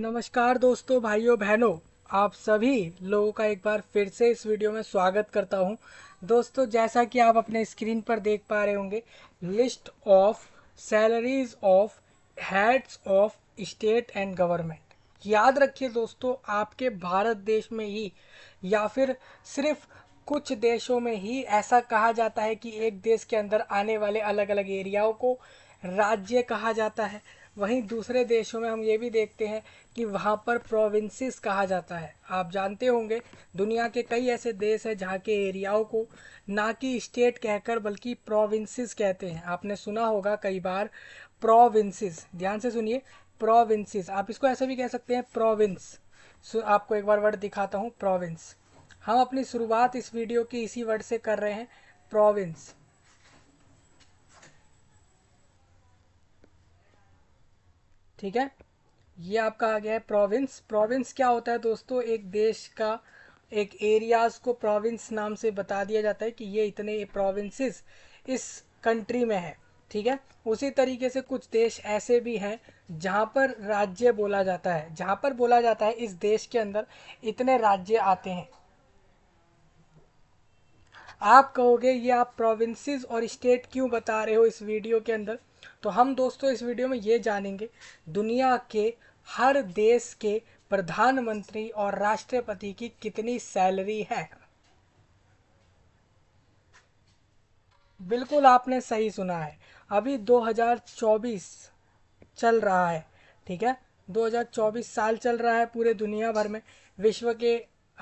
नमस्कार दोस्तों भाइयों बहनों आप सभी लोगों का एक बार फिर से इस वीडियो में स्वागत करता हूं दोस्तों जैसा कि आप अपने स्क्रीन पर देख पा रहे होंगे list of salaries of heads of state and government याद रखिए दोस्तों आपके भारत देश में ही या फिर सिर्फ कुछ देशों में ही ऐसा कहा जाता है कि एक देश के अंदर आने वाले अलग अलग एरियाओं को राज्य कहा जाता है वहीं दूसरे देशों में हम ये भी देखते हैं कि वहाँ पर प्रोविंसेस कहा जाता है आप जानते होंगे दुनिया के कई ऐसे देश हैं जहाँ के एरियाओं को ना कि स्टेट कहकर बल्कि प्रोविंसेस कहते हैं आपने सुना होगा कई बार प्रोविंसेस ध्यान से सुनिए प्रोविंसेस आप इसको ऐसे भी कह सकते हैं प्रोविंस आपको एक बार वर्ड दिखाता हूँ प्रोविंस हम अपनी शुरुआत इस वीडियो की इसी वर्ड से कर रहे हैं प्रोविंस ठीक है ये आपका आ गया है प्रोविंस प्रोविंस क्या होता है दोस्तों एक देश का एक एरियाज़ को प्रोविंस नाम से बता दिया जाता है कि ये इतने प्रोविंसेस इस कंट्री में है ठीक है उसी तरीके से कुछ देश ऐसे भी हैं जहाँ पर राज्य बोला जाता है जहाँ पर बोला जाता है इस देश के अंदर इतने राज्य आते हैं आप कहोगे ये आप प्रोविंसेस और स्टेट क्यों बता रहे हो इस वीडियो के अंदर तो हम दोस्तों इस वीडियो में ये जानेंगे दुनिया के हर देश के प्रधानमंत्री और राष्ट्रपति की कितनी सैलरी है बिल्कुल आपने सही सुना है अभी 2024 चल रहा है ठीक है 2024 साल चल रहा है पूरे दुनिया भर में विश्व के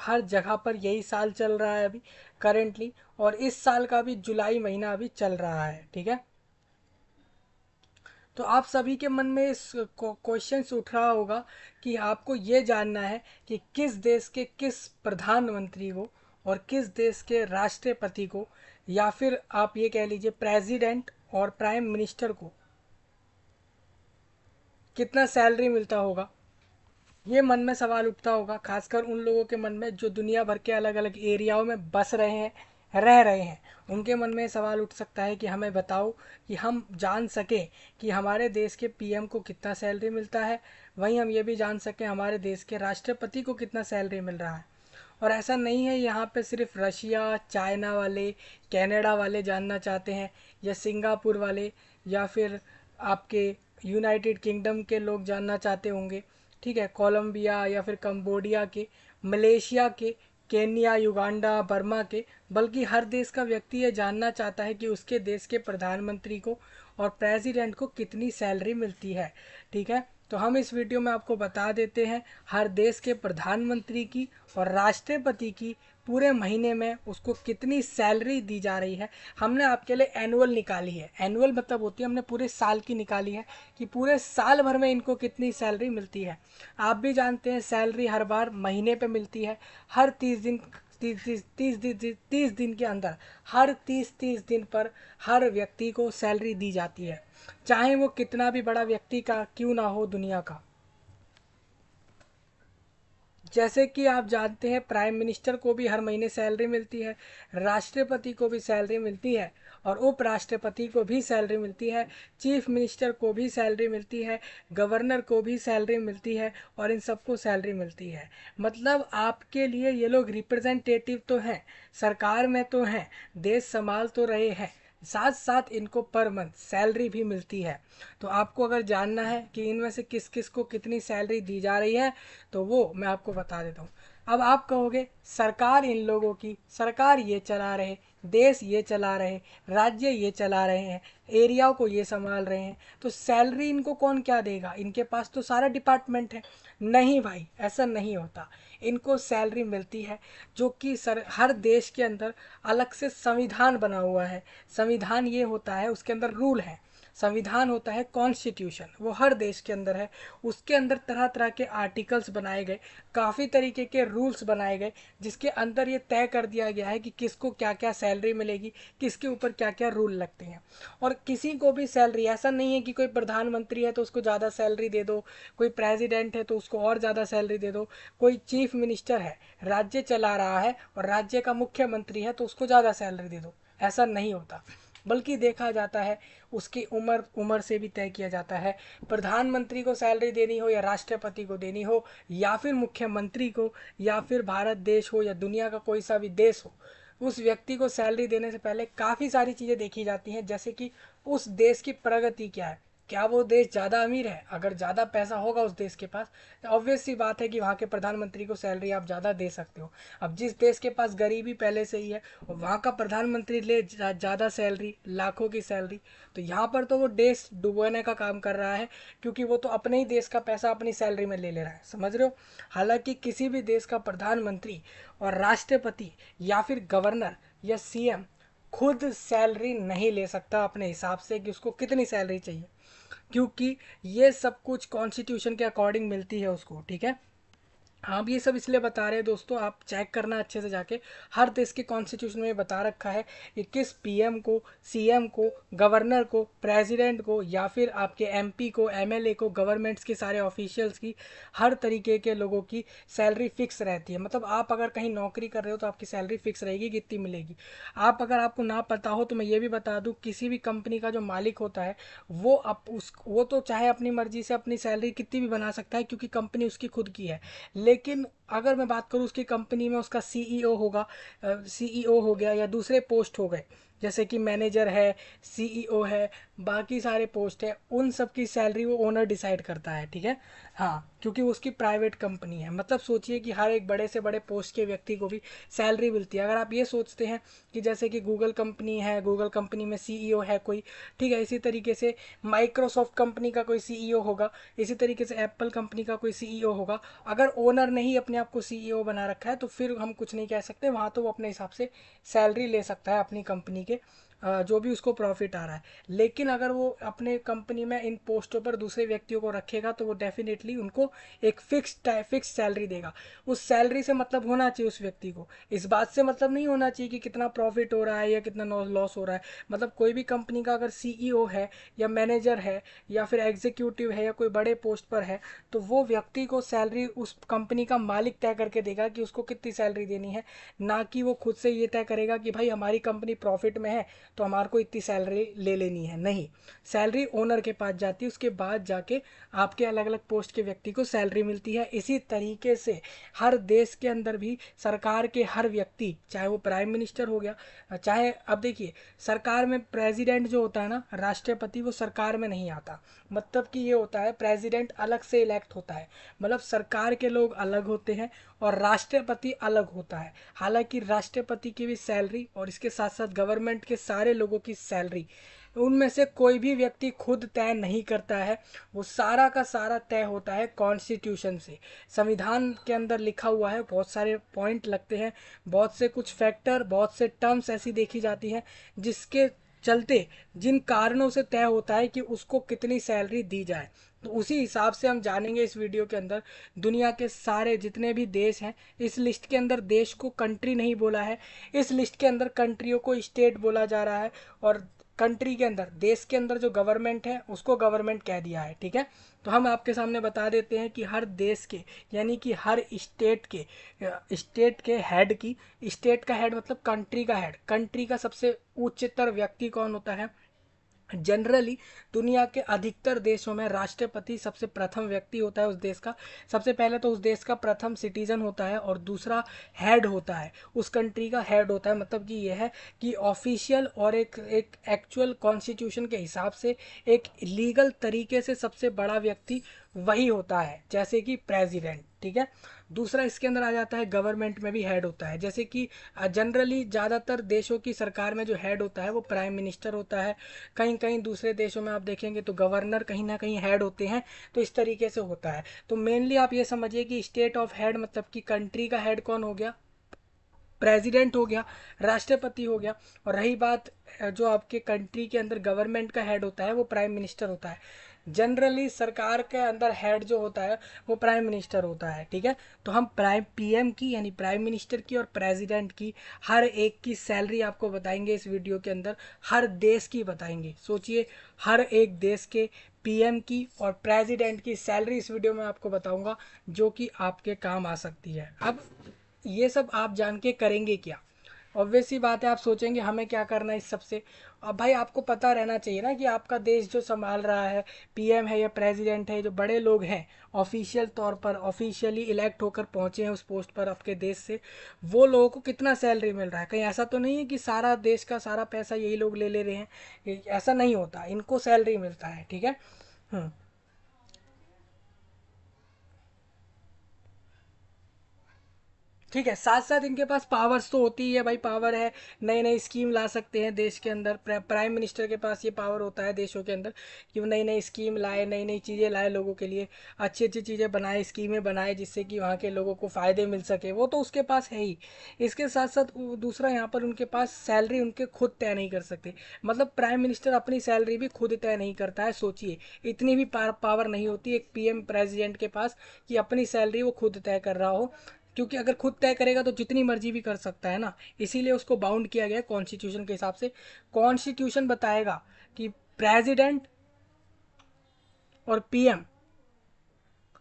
हर जगह पर यही साल चल रहा है अभी करेंटली और इस साल का भी जुलाई महीना अभी चल रहा है ठीक है तो आप सभी के मन में इस क्वेश्चन उठ रहा होगा कि आपको ये जानना है कि किस देश के किस प्रधानमंत्री को और किस देश के राष्ट्रपति को या फिर आप ये कह लीजिए प्रेसिडेंट और प्राइम मिनिस्टर को कितना सैलरी मिलता होगा ये मन में सवाल उठता होगा खासकर उन लोगों के मन में जो दुनिया भर के अलग अलग एरियाओं में बस रहे हैं रह रहे हैं उनके मन में सवाल उठ सकता है कि हमें बताओ कि हम जान सकें कि हमारे देश के पीएम को कितना सैलरी मिलता है वहीं हम ये भी जान सकें हमारे देश के राष्ट्रपति को कितना सैलरी मिल रहा है और ऐसा नहीं है यहाँ पे सिर्फ रशिया चाइना वाले कनाडा वाले जानना चाहते हैं या सिंगापुर वाले या फिर आपके यूनाइटेड किंगडम के लोग जानना चाहते होंगे ठीक है कोलंबिया या फिर कंबोडिया के मलेशिया के केन्या युगांडा बर्मा के बल्कि हर देश का व्यक्ति ये जानना चाहता है कि उसके देश के प्रधानमंत्री को और प्रेसिडेंट को कितनी सैलरी मिलती है ठीक है तो हम इस वीडियो में आपको बता देते हैं हर देश के प्रधानमंत्री की और राष्ट्रपति की पूरे महीने में उसको कितनी सैलरी दी जा रही है हमने आपके लिए एनुअल निकाली है एनुअल मतलब होती है हमने पूरे साल की निकाली है कि पूरे साल भर में इनको कितनी सैलरी मिलती है आप भी जानते हैं सैलरी हर बार महीने पे मिलती है हर तीस दिन तीस तीस तीस दिन तीस दिन के अंदर हर तीस तीस दिन पर हर व्यक्ति को सैलरी दी जाती है चाहे वो कितना भी बड़ा व्यक्ति का क्यों ना हो दुनिया का जैसे कि आप जानते हैं प्राइम मिनिस्टर को भी हर महीने सैलरी मिलती है राष्ट्रपति को भी सैलरी मिलती है और उपराष्ट्रपति को भी सैलरी मिलती है चीफ मिनिस्टर को भी सैलरी मिलती है गवर्नर को भी सैलरी मिलती है और इन सबको सैलरी मिलती है मतलब आपके लिए ये लोग रिप्रेजेंटेटिव तो हैं सरकार में तो हैं देश संभाल तो रहे हैं साथ साथ इनको पर मंथ सैलरी भी मिलती है तो आपको अगर जानना है कि इनमें से किस किस को कितनी सैलरी दी जा रही है तो वो मैं आपको बता देता हूँ अब आप कहोगे सरकार इन लोगों की सरकार ये चला रहे देश ये चला रहे राज्य ये चला रहे हैं एरिया को ये संभाल रहे हैं तो सैलरी इनको कौन क्या देगा इनके पास तो सारा डिपार्टमेंट है नहीं भाई ऐसा नहीं होता इनको सैलरी मिलती है जो कि सर हर देश के अंदर अलग से संविधान बना हुआ है संविधान ये होता है उसके अंदर रूल है संविधान होता है कॉन्स्टिट्यूशन वो हर देश के अंदर है उसके अंदर तरह तरह के आर्टिकल्स बनाए गए काफ़ी तरीके के रूल्स बनाए गए जिसके अंदर ये तय कर दिया गया है कि किसको क्या क्या सैलरी मिलेगी किसके ऊपर क्या क्या रूल लगते हैं और किसी को भी सैलरी ऐसा नहीं है कि कोई प्रधानमंत्री है तो उसको ज़्यादा सैलरी दे दो कोई प्रेजिडेंट है तो उसको और ज़्यादा सैलरी दे दो कोई चीफ मिनिस्टर है राज्य चला रहा है और राज्य का मुख्यमंत्री है तो उसको ज़्यादा सैलरी दे दो ऐसा नहीं होता बल्कि देखा जाता है उसकी उम्र उम्र से भी तय किया जाता है प्रधानमंत्री को सैलरी देनी हो या राष्ट्रपति को देनी हो या फिर मुख्यमंत्री को या फिर भारत देश हो या दुनिया का कोई सा भी देश हो उस व्यक्ति को सैलरी देने से पहले काफ़ी सारी चीज़ें देखी जाती हैं जैसे कि उस देश की प्रगति क्या है क्या वो देश ज़्यादा अमीर है अगर ज़्यादा पैसा होगा उस देश के पास तो ऑब्वियस सी बात है कि वहाँ के प्रधानमंत्री को सैलरी आप ज़्यादा दे सकते हो अब जिस देश के पास गरीबी पहले से ही है वहाँ का प्रधानमंत्री ले ज़्यादा सैलरी लाखों की सैलरी तो यहाँ पर तो वो देश डुबोने का काम कर रहा है क्योंकि वो तो अपने ही देश का पैसा अपनी सैलरी में ले ले रहा है समझ रहे हो हालांकि किसी भी देश का प्रधानमंत्री और राष्ट्रपति या फिर गवर्नर या सीएम खुद सैलरी नहीं ले सकता अपने हिसाब से कि उसको कितनी सैलरी चाहिए क्योंकि ये सब कुछ कॉन्स्टिट्यूशन के अकॉर्डिंग मिलती है उसको ठीक है हम ये सब इसलिए बता रहे हैं दोस्तों आप चेक करना अच्छे से जाके हर देश के कॉन्स्टिट्यूशन में बता रखा है कि किस पीएम को सीएम को गवर्नर को प्रेसिडेंट को या फिर आपके एमपी को एमएलए को गवर्नमेंट्स के सारे ऑफिशियल्स की हर तरीके के लोगों की सैलरी फिक्स रहती है मतलब आप अगर कहीं नौकरी कर रहे हो तो आपकी सैलरी फिक्स रहेगी कितनी मिलेगी आप अगर आपको ना पता हो तो मैं ये भी बता दूँ किसी भी कंपनी का जो मालिक होता है वो अप उस वो तो चाहे अपनी मर्जी से अपनी सैलरी कितनी भी बना सकता है क्योंकि कंपनी उसकी खुद की है लेकिन लेकिन अगर मैं बात करूँ उसकी कंपनी में उसका सीईओ e होगा सीईओ e हो गया या दूसरे पोस्ट हो गए जैसे कि मैनेजर है सीईओ e है बाकी सारे पोस्ट है उन सब की सैलरी वो ओनर डिसाइड करता है ठीक है हाँ क्योंकि वो उसकी प्राइवेट कंपनी है मतलब सोचिए कि हर एक बड़े से बड़े पोस्ट के व्यक्ति को भी सैलरी मिलती है अगर आप ये सोचते हैं कि जैसे कि गूगल कंपनी है गूगल कंपनी में सीईओ e है कोई ठीक है इसी तरीके से माइक्रोसॉफ्ट कंपनी का कोई सीईओ e होगा इसी तरीके से एप्पल कंपनी का कोई सीईओ e होगा अगर ओनर ने ही अपने आप को सीईओ बना रखा है तो फिर हम कुछ नहीं कह सकते वहाँ तो वो अपने हिसाब से सैलरी ले सकता है अपनी कंपनी के जो भी उसको प्रॉफिट आ रहा है लेकिन अगर वो अपने कंपनी में इन पोस्टों पर दूसरे व्यक्तियों को रखेगा तो वो डेफिनेटली उनको एक फिक्स फिक्स सैलरी देगा उस सैलरी से मतलब होना चाहिए उस व्यक्ति को इस बात से मतलब नहीं होना चाहिए कि कितना प्रॉफिट हो रहा है या कितना लॉस हो रहा है मतलब कोई भी कंपनी का अगर सी e है या मैनेजर है या फिर एग्जीक्यूटिव है या कोई बड़े पोस्ट पर है तो वो व्यक्ति को सैलरी उस कंपनी का मालिक तय करके देगा कि उसको कितनी सैलरी देनी है ना कि वो खुद से ये तय करेगा कि भाई हमारी कंपनी प्रॉफिट में है तो हमारे को इतनी सैलरी ले लेनी है नहीं सैलरी ओनर के पास जाती है उसके बाद जाके आपके अलग अलग पोस्ट के व्यक्ति को सैलरी मिलती है इसी तरीके से हर देश के अंदर भी सरकार के हर व्यक्ति चाहे वो प्राइम मिनिस्टर हो गया चाहे अब देखिए सरकार में प्रेजिडेंट जो होता है ना राष्ट्रपति वो सरकार में नहीं आता मतलब कि ये होता है प्रेजिडेंट अलग से इलेक्ट होता है मतलब सरकार के लोग अलग होते हैं और राष्ट्रपति अलग होता है हालांकि राष्ट्रपति की भी सैलरी और इसके साथ साथ गवर्नमेंट के सारे सारे लोगों की सैलरी उनमें से कोई भी व्यक्ति खुद तय नहीं करता है वो सारा का सारा तय होता है कॉन्स्टिट्यूशन से संविधान के अंदर लिखा हुआ है बहुत सारे पॉइंट लगते हैं बहुत से कुछ फैक्टर बहुत से टर्म्स ऐसी देखी जाती हैं जिसके चलते जिन कारणों से तय होता है कि उसको कितनी सैलरी दी जाए तो उसी हिसाब से हम जानेंगे इस वीडियो के अंदर दुनिया के सारे जितने भी देश हैं इस लिस्ट के अंदर देश को कंट्री नहीं बोला है इस लिस्ट के अंदर कंट्रियों को स्टेट बोला जा रहा है और कंट्री के अंदर देश के अंदर जो गवर्नमेंट है उसको गवर्नमेंट कह दिया है ठीक है तो हम आपके सामने बता देते हैं कि हर देश के यानी कि हर स्टेट के स्टेट के हेड की स्टेट का हेड मतलब कंट्री का हेड कंट्री का सबसे उच्चतर व्यक्ति कौन होता है जनरली दुनिया के अधिकतर देशों में राष्ट्रपति सबसे प्रथम व्यक्ति होता है उस देश का सबसे पहले तो उस देश का प्रथम सिटीजन होता है और दूसरा हेड होता है उस कंट्री का हेड होता है मतलब कि यह है कि ऑफिशियल और एक एक एक्चुअल कॉन्स्टिट्यूशन के हिसाब से एक लीगल तरीके से सबसे बड़ा व्यक्ति वही होता है जैसे कि प्रेसिडेंट ठीक है दूसरा इसके अंदर आ जाता है गवर्नमेंट में भी हेड होता है जैसे कि जनरली ज़्यादातर देशों की सरकार में जो हेड होता है वो प्राइम मिनिस्टर होता है कहीं कहीं दूसरे देशों में आप देखेंगे तो गवर्नर कहीं ना कहीं हेड होते हैं तो इस तरीके से होता है तो मेनली आप ये समझिए कि स्टेट ऑफ हेड मतलब कि कंट्री का हेड कौन हो गया प्रेसिडेंट हो गया राष्ट्रपति हो गया और रही बात जो आपके कंट्री के अंदर गवर्नमेंट का हेड होता है वो प्राइम मिनिस्टर होता है जनरली सरकार के अंदर हेड जो होता है वो प्राइम मिनिस्टर होता है ठीक है तो हम प्राइम पीएम की यानी प्राइम मिनिस्टर की और प्रेसिडेंट की हर एक की सैलरी आपको बताएंगे इस वीडियो के अंदर हर देश की बताएंगे सोचिए हर एक देश के पीएम की और प्रेसिडेंट की सैलरी इस वीडियो में आपको बताऊंगा जो कि आपके काम आ सकती है अब ये सब आप जान के करेंगे क्या ऑब्वियस ही बात है आप सोचेंगे हमें क्या करना है इस सबसे अब भाई आपको पता रहना चाहिए ना कि आपका देश जो संभाल रहा है पीएम है या प्रेसिडेंट है जो बड़े लोग हैं ऑफिशियल तौर पर ऑफिशियली इलेक्ट होकर पहुंचे हैं उस पोस्ट पर आपके देश से वो लोगों को कितना सैलरी मिल रहा है कहीं ऐसा तो नहीं है कि सारा देश का सारा पैसा यही लोग ले ले रहे हैं ऐसा नहीं होता इनको सैलरी मिलता है ठीक है हम्म। ठीक है साथ साथ इनके पास पावर्स तो होती ही है भाई पावर है नई नई स्कीम ला सकते हैं देश के अंदर प्राइम मिनिस्टर के पास ये पावर होता है देशों के अंदर कि वो नई नई स्कीम लाए नई नई चीज़ें लाए लोगों के लिए अच्छी अच्छी चीज़ें बनाए स्कीमें बनाए जिससे कि वहाँ के लोगों को फ़ायदे मिल सके वो तो उसके पास है ही इसके साथ साथ दूसरा यहाँ पर उनके पास सैलरी उनके खुद तय नहीं कर सकते मतलब प्राइम मिनिस्टर अपनी सैलरी भी खुद तय नहीं करता है सोचिए इतनी भी पावर नहीं होती एक पी प्रेसिडेंट के पास कि अपनी सैलरी वो खुद तय कर रहा हो क्योंकि अगर खुद तय करेगा तो जितनी मर्जी भी कर सकता है ना इसीलिए उसको बाउंड किया गया कॉन्स्टिट्यूशन के हिसाब से कॉन्स्टिट्यूशन बताएगा कि प्रेसिडेंट और पीएम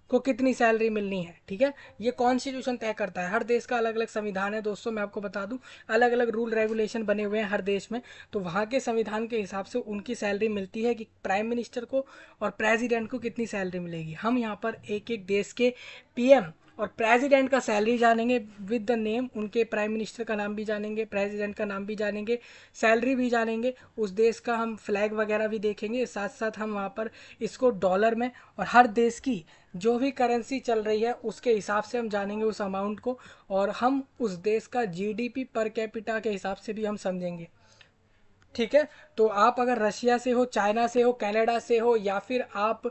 को कितनी सैलरी मिलनी है ठीक है ये कॉन्स्टिट्यूशन तय करता है हर देश का अलग अलग संविधान है दोस्तों मैं आपको बता दूं अलग अलग रूल रेगुलेशन बने हुए हैं हर देश में तो वहाँ के संविधान के हिसाब से उनकी सैलरी मिलती है कि प्राइम मिनिस्टर को और प्रेसिडेंट को कितनी सैलरी मिलेगी हम यहाँ पर एक एक देश के पीएम और प्रेसिडेंट का सैलरी जानेंगे विद द नेम उनके प्राइम मिनिस्टर का नाम भी जानेंगे प्रेसिडेंट का नाम भी जानेंगे सैलरी भी जानेंगे उस देश का हम फ्लैग वगैरह भी देखेंगे साथ साथ हम वहाँ पर इसको डॉलर में और हर देश की जो भी करेंसी चल रही है उसके हिसाब से हम जानेंगे उस अमाउंट को और हम उस देश का जीडीपी पर कैपिटा के हिसाब से भी हम समझेंगे ठीक है तो आप अगर रशिया से हो चाइना से हो कनाडा से हो या फिर आप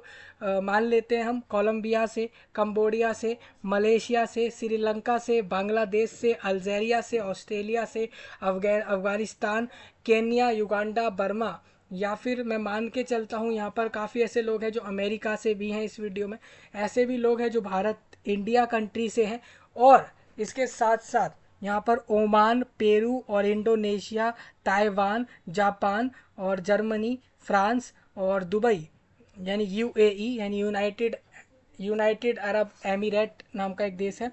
मान लेते हैं हम कोलंबिया से कंबोडिया से मलेशिया से श्रीलंका से बांग्लादेश से अल्जेरिया से ऑस्ट्रेलिया से अफगानिस्तान केन्या युगांडा बर्मा या फिर मैं मान के चलता हूँ यहाँ पर काफ़ी ऐसे लोग हैं जो अमेरिका से भी हैं इस वीडियो में ऐसे भी लोग हैं जो भारत इंडिया कंट्री से हैं और इसके साथ साथ यहाँ पर ओमान पेरू और इंडोनेशिया ताइवान जापान और जर्मनी फ्रांस और दुबई यानी यू यानी यूनाइटेड यूनाइटेड अरब एमिरेट नाम का एक देश है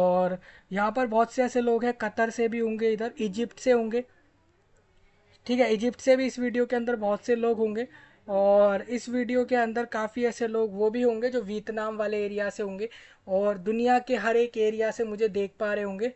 और यहाँ पर बहुत से ऐसे लोग हैं कतर से भी होंगे इधर इजिप्ट से होंगे ठीक है इजिप्ट से भी इस वीडियो के अंदर बहुत से लोग होंगे और इस वीडियो के अंदर काफ़ी ऐसे लोग वो भी होंगे जो वियतनाम वाले एरिया से होंगे और दुनिया के हर एक एरिया से मुझे देख पा रहे होंगे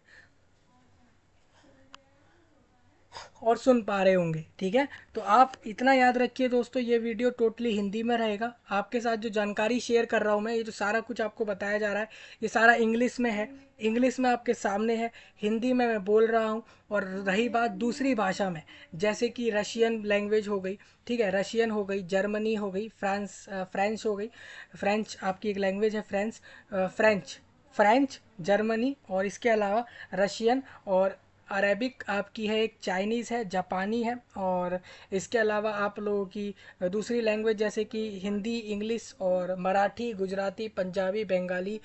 और सुन पा रहे होंगे ठीक है तो आप इतना याद रखिए दोस्तों ये वीडियो टोटली हिंदी में रहेगा आपके साथ जो जानकारी शेयर कर रहा हूँ मैं ये जो सारा कुछ आपको बताया जा रहा है ये सारा इंग्लिश में है इंग्लिश में आपके सामने है हिंदी में मैं बोल रहा हूँ और रही बात दूसरी भाषा में जैसे कि रशियन लैंग्वेज हो गई ठीक है रशियन हो गई जर्मनी हो गई फ्रांस फ्रेंच हो गई फ्रेंच आपकी एक लैंग्वेज है फ्रेंच फ्रेंच फ्रेंच जर्मनी और इसके अलावा रशियन और अरेबिक आपकी है एक चाइनीज़ है जापानी है और इसके अलावा आप लोगों की दूसरी लैंग्वेज जैसे कि हिंदी इंग्लिश और मराठी गुजराती पंजाबी बंगाली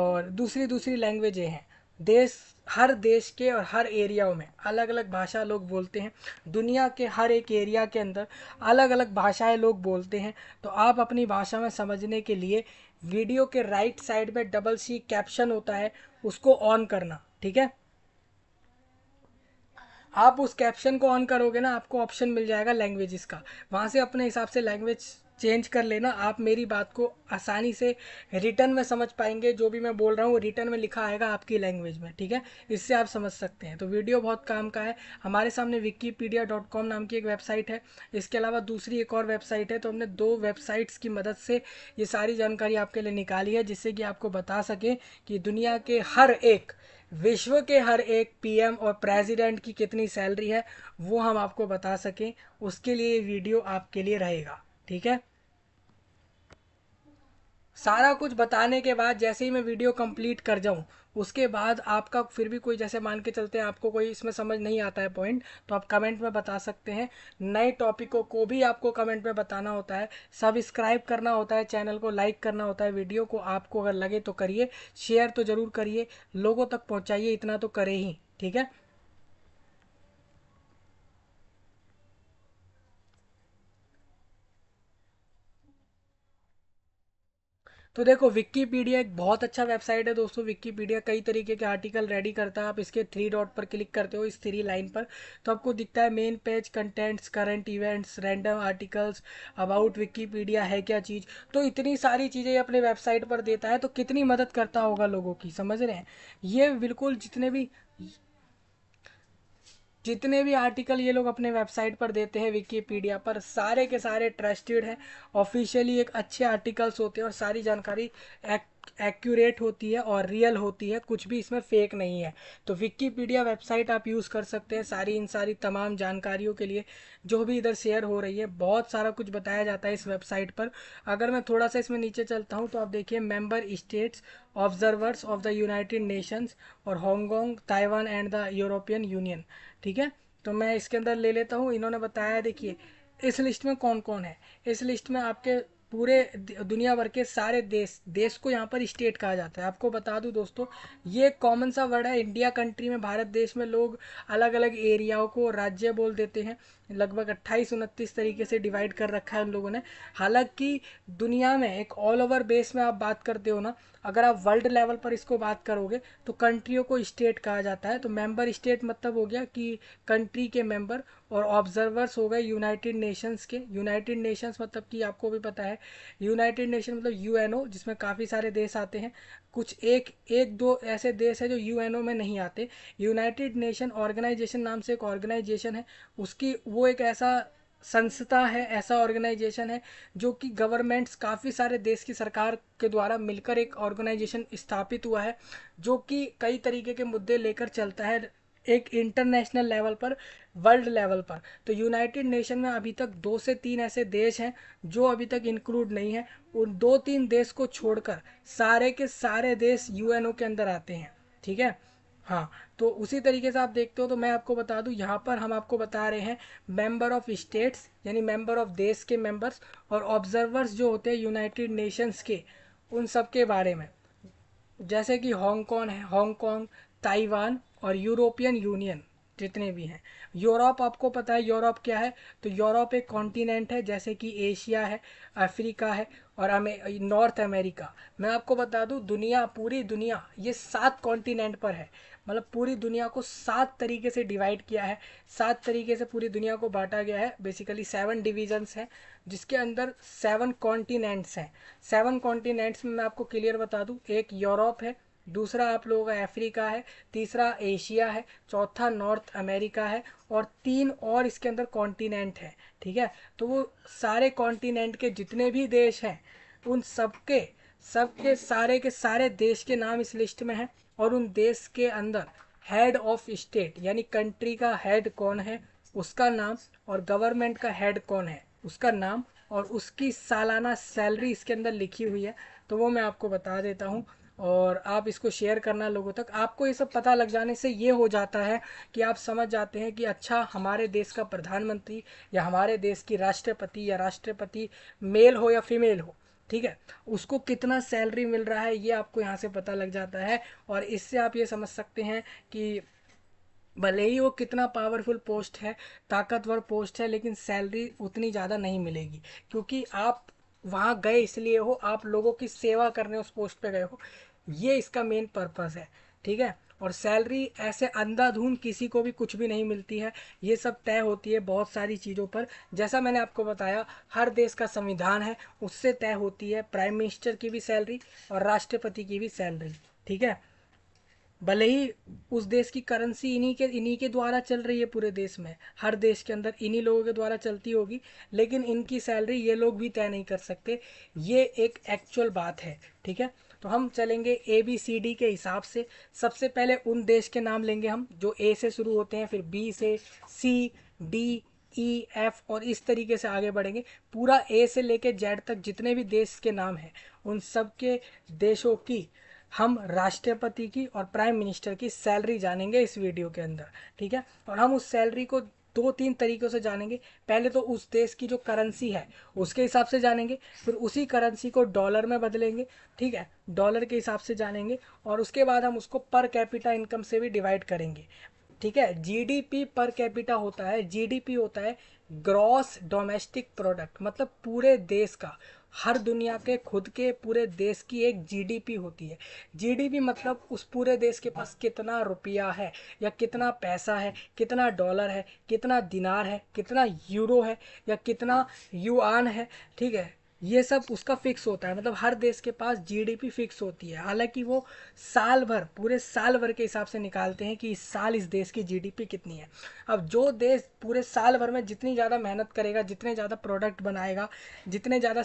और दूसरी दूसरी लैंग्वेजें हैं देश हर देश के और हर एरियाओं में अलग अलग भाषा लोग बोलते हैं दुनिया के हर एक एरिया के अंदर अलग अलग भाषाएं लोग बोलते हैं तो आप अपनी भाषा में समझने के लिए वीडियो के राइट साइड में डबल सी कैप्शन होता है उसको ऑन करना ठीक है आप उस कैप्शन को ऑन करोगे ना आपको ऑप्शन मिल जाएगा लैंग्वेजेस का वहाँ से अपने हिसाब से लैंग्वेज चेंज कर लेना आप मेरी बात को आसानी से रिटर्न में समझ पाएंगे जो भी मैं बोल रहा हूँ रिटर्न में लिखा आएगा आपकी लैंग्वेज में ठीक है इससे आप समझ सकते हैं तो वीडियो बहुत काम का है हमारे सामने विकीपीडिया डॉट कॉम नाम की एक वेबसाइट है इसके अलावा दूसरी एक और वेबसाइट है तो हमने दो वेबसाइट्स की मदद से ये सारी जानकारी आपके लिए निकाली है जिससे कि आपको बता सकें कि दुनिया के हर एक विश्व के हर एक पीएम और प्रेसिडेंट की कितनी सैलरी है वो हम आपको बता सकें उसके लिए वीडियो आपके लिए रहेगा ठीक है सारा कुछ बताने के बाद जैसे ही मैं वीडियो कंप्लीट कर जाऊँ उसके बाद आपका फिर भी कोई जैसे मान के चलते हैं आपको कोई इसमें समझ नहीं आता है पॉइंट तो आप कमेंट में बता सकते हैं नए टॉपिकों को भी आपको कमेंट में बताना होता है सब्सक्राइब करना होता है चैनल को लाइक करना होता है वीडियो को आपको अगर लगे तो करिए शेयर तो ज़रूर करिए लोगों तक पहुँचाइए इतना तो करें ही ठीक है तो देखो विकीपीडिया एक बहुत अच्छा वेबसाइट है दोस्तों विकीपीडिया कई तरीके के आर्टिकल रेडी करता है आप इसके थ्री डॉट पर क्लिक करते हो इस थ्री लाइन पर तो आपको दिखता है main page contents current events random articles about Wikipedia है क्या चीज़ तो इतनी सारी चीज़ें अपने वेबसाइट पर देता है तो कितनी मदद करता होगा लोगों की समझ रहे हैं ये बिल्कुल जितने भी जितने भी आर्टिकल ये लोग अपने वेबसाइट पर देते हैं विकीपीडिया पर सारे के सारे ट्रस्टेड हैं ऑफिशियली एक अच्छे आर्टिकल्स होते हैं और सारी जानकारी एक, एक्यूरेट होती है और रियल होती है कुछ भी इसमें फेक नहीं है तो विकीपीडिया वेबसाइट आप यूज़ कर सकते हैं सारी इन सारी तमाम जानकारियों के लिए जो भी इधर शेयर हो रही है बहुत सारा कुछ बताया जाता है इस वेबसाइट पर अगर मैं थोड़ा सा इसमें नीचे चलता हूँ तो आप देखिए member states observers of the United Nations और Hong Kong Taiwan and the European Union ठीक है तो मैं इसके अंदर ले लेता हूँ इन्होंने बताया देखिए इस लिस्ट में कौन कौन है इस लिस्ट में आपके पूरे दुनिया भर के सारे देश देश को यहाँ पर स्टेट कहा जाता है आपको बता दूँ दोस्तों ये कॉमन सा वर्ड है इंडिया कंट्री में भारत देश में लोग अलग अलग एरियाओं को राज्य बोल देते हैं लगभग अट्ठाईस उनतीस तरीके से डिवाइड कर रखा है उन लोगों ने हालांकि दुनिया में एक ऑल ओवर बेस में आप बात करते हो ना अगर आप वर्ल्ड लेवल पर इसको बात करोगे तो कंट्रियों को स्टेट कहा जाता है तो मेंबर स्टेट मतलब हो गया कि कंट्री के मेंबर और ऑब्जर्वर्स हो गए यूनाइटेड नेशंस के यूनाइटेड नेशंस मतलब कि आपको भी पता है यूनाइटेड नेशन मतलब यूएनओ जिसमें काफ़ी सारे देश आते हैं कुछ एक एक दो ऐसे देश है जो यूएनओ में नहीं आते यूनाइटेड नेशन ऑर्गेनाइजेशन नाम से एक ऑर्गेनाइजेशन है उसकी वो एक ऐसा संस्था है ऐसा ऑर्गेनाइजेशन है जो कि गवर्नमेंट्स काफ़ी सारे देश की सरकार के द्वारा मिलकर एक ऑर्गेनाइजेशन स्थापित हुआ है जो कि कई तरीके के मुद्दे लेकर चलता है एक इंटरनेशनल लेवल पर वर्ल्ड लेवल पर तो यूनाइटेड नेशन में अभी तक दो से तीन ऐसे देश हैं जो अभी तक इंक्लूड नहीं है उन दो तीन देश को छोड़कर सारे के सारे देश यूएनओ के अंदर आते हैं ठीक है हाँ तो उसी तरीके से आप देखते हो तो मैं आपको बता दूं यहाँ पर हम आपको बता रहे हैं मेंबर ऑफ स्टेट्स यानी मेंबर ऑफ देश के मेंबर्स और ऑब्जर्वर्स जो होते हैं यूनाइटेड नेशंस के उन सब के बारे में जैसे कि हांगकॉन्ग है हांगकॉन्ग ताइवान और यूरोपियन यूनियन जितने भी हैं यूरोप आपको पता है यूरोप क्या है तो यूरोप एक कॉन्टिनेंट है जैसे कि एशिया है अफ्रीका है और हमें नॉर्थ अमेरिका मैं आपको बता दूं दुनिया पूरी दुनिया ये सात कॉन्टिनेंट पर है मतलब पूरी दुनिया को सात तरीके से डिवाइड किया है सात तरीके से पूरी दुनिया को बांटा गया है बेसिकली सेवन डिविजन्स हैं जिसके अंदर सेवन कॉन्टिनेंट्स हैं सेवन कॉन्टिनेंट्स में मैं आपको क्लियर बता दूँ एक यूरोप है दूसरा आप लोगों का अफ्रीका है तीसरा एशिया है चौथा नॉर्थ अमेरिका है और तीन और इसके अंदर कॉन्टिनेंट है ठीक है तो वो सारे कॉन्टिनेंट के जितने भी देश हैं उन सबके सबके सारे के सारे देश के नाम इस लिस्ट में हैं और उन देश के अंदर हेड ऑफ स्टेट यानी कंट्री का हेड कौन है उसका नाम और गवर्नमेंट का हेड कौन है उसका नाम और उसकी सालाना सैलरी इसके अंदर लिखी हुई है तो वो मैं आपको बता देता हूँ और आप इसको शेयर करना लोगों तक आपको ये सब पता लग जाने से ये हो जाता है कि आप समझ जाते हैं कि अच्छा हमारे देश का प्रधानमंत्री या हमारे देश की राष्ट्रपति या राष्ट्रपति मेल हो या फीमेल हो ठीक है उसको कितना सैलरी मिल रहा है ये आपको यहाँ से पता लग जाता है और इससे आप ये समझ सकते हैं कि भले ही वो कितना पावरफुल पोस्ट है ताकतवर पोस्ट है लेकिन सैलरी उतनी ज़्यादा नहीं मिलेगी क्योंकि आप वहाँ गए इसलिए हो आप लोगों की सेवा करने उस पोस्ट पे गए हो ये इसका मेन पर्पज़ है ठीक है और सैलरी ऐसे अंधाधुंध किसी को भी कुछ भी नहीं मिलती है ये सब तय होती है बहुत सारी चीज़ों पर जैसा मैंने आपको बताया हर देश का संविधान है उससे तय होती है प्राइम मिनिस्टर की भी सैलरी और राष्ट्रपति की भी सैलरी ठीक है भले ही उस देश की करेंसी इन्हीं के इन्हीं के द्वारा चल रही है पूरे देश में हर देश के अंदर इन्हीं लोगों के द्वारा चलती होगी लेकिन इनकी सैलरी ये लोग भी तय नहीं कर सकते ये एक एक्चुअल बात है ठीक है तो हम चलेंगे ए बी सी डी के हिसाब से सबसे पहले उन देश के नाम लेंगे हम जो ए से शुरू होते हैं फिर बी से सी डी ई एफ और इस तरीके से आगे बढ़ेंगे पूरा ए से लेके जेड तक जितने भी देश के नाम हैं उन सब के देशों की हम राष्ट्रपति की और प्राइम मिनिस्टर की सैलरी जानेंगे इस वीडियो के अंदर ठीक है और हम उस सैलरी को दो तीन तरीक़ों से जानेंगे पहले तो उस देश की जो करेंसी है उसके हिसाब से जानेंगे फिर उसी करेंसी को डॉलर में बदलेंगे ठीक है डॉलर के हिसाब से जानेंगे और उसके बाद हम उसको पर कैपिटा इनकम से भी डिवाइड करेंगे ठीक है जीडीपी पर कैपिटा होता है जीडीपी होता है ग्रॉस डोमेस्टिक प्रोडक्ट मतलब पूरे देश का हर दुनिया के खुद के पूरे देश की एक जीडीपी होती है जीडीपी मतलब उस पूरे देश के पास कितना रुपया है या कितना पैसा है कितना डॉलर है कितना दिनार है कितना यूरो है या कितना युआन है ठीक है ये सब उसका फिक्स होता है मतलब हर देश के पास जीडीपी फिक्स होती है हालांकि वो साल भर पूरे साल भर के हिसाब से निकालते हैं कि इस साल इस देश की जीडीपी कितनी है अब जो देश पूरे साल भर में जितनी ज़्यादा मेहनत करेगा जितने ज़्यादा प्रोडक्ट बनाएगा जितने ज़्यादा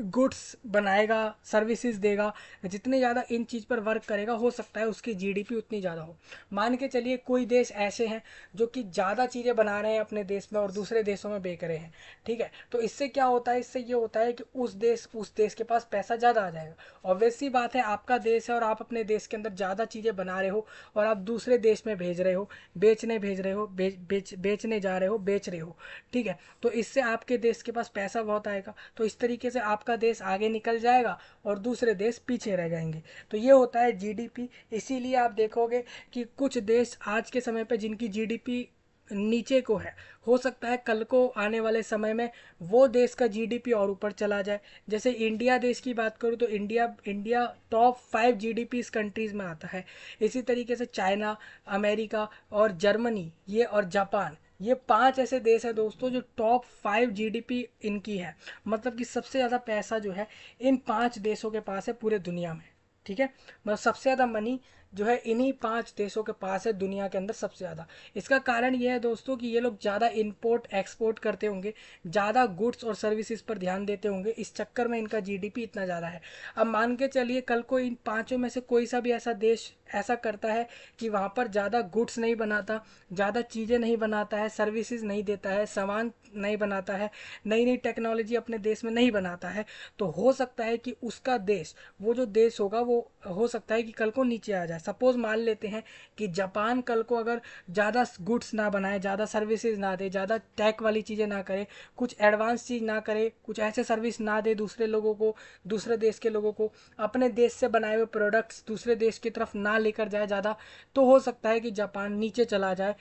गुड्स बनाएगा सर्विसेज देगा जितने ज़्यादा इन चीज़ पर वर्क करेगा हो सकता है उसकी जीडीपी उतनी ज़्यादा हो मान के चलिए कोई देश ऐसे हैं जो कि ज़्यादा चीज़ें बना रहे हैं अपने देश में और दूसरे देशों में बेच रहे हैं ठीक है तो इससे क्या होता है इससे ये होता है कि उस देश उस देश के पास पैसा ज़्यादा आ जाएगा ऑब्वियस ही बात है आपका देश है और आप अपने देश के अंदर ज़्यादा चीज़ें बना रहे हो और आप दूसरे देश में भेज रहे हो बेचने भेज रहे हो बेचने जा रहे हो बेच रहे हो ठीक है तो इससे आपके देश के पास पैसा बहुत आएगा तो इस तरीके से आप आपका देश आगे निकल जाएगा और दूसरे देश पीछे रह जाएंगे तो ये होता है जीडीपी इसीलिए आप देखोगे कि कुछ देश आज के समय पे जिनकी जीडीपी नीचे को है हो सकता है कल को आने वाले समय में वो देश का जीडीपी और ऊपर चला जाए जैसे इंडिया देश की बात करूँ तो India India top five GDP इस कंट्रीज़ में आता है इसी तरीके से चाइना अमेरिका और जर्मनी ये और जापान ये पांच ऐसे देश हैं दोस्तों जो टॉप फाइव जीडीपी इनकी है मतलब कि सबसे ज़्यादा पैसा जो है इन पांच देशों के पास है पूरे दुनिया में ठीक है मतलब सबसे ज़्यादा मनी जो है इन्हीं पांच देशों के पास है दुनिया के अंदर सबसे ज़्यादा इसका कारण यह है दोस्तों कि ये लोग ज़्यादा इंपोर्ट एक्सपोर्ट करते होंगे ज़्यादा गुड्स और सर्विसेज पर ध्यान देते होंगे इस चक्कर में इनका जीडीपी इतना ज़्यादा है अब मान के चलिए कल को इन पाँचों में से कोई सा भी ऐसा देश ऐसा करता है कि वहाँ पर ज़्यादा गुड्स नहीं बनाता ज़्यादा चीज़ें नहीं बनाता है सर्विसेज नहीं देता है सामान नहीं बनाता है नई नई टेक्नोलॉजी अपने देश में नहीं बनाता है तो हो सकता है कि उसका देश वो जो देश होगा वो हो सकता है कि कल को नीचे आ जाए सपोज़ मान लेते हैं कि जापान कल को अगर ज़्यादा गुड्स ना बनाए ज़्यादा सर्विसेज ना दे ज़्यादा टैक वाली चीज़ें ना करे कुछ एडवांस चीज़ ना करे कुछ ऐसे सर्विस ना दे दूसरे लोगों को दूसरे देश के लोगों को अपने देश से बनाए हुए प्रोडक्ट्स दूसरे देश की तरफ ना ना लेकर जाए ज़्यादा तो हो सकता है कि जापान नीचे चला जाए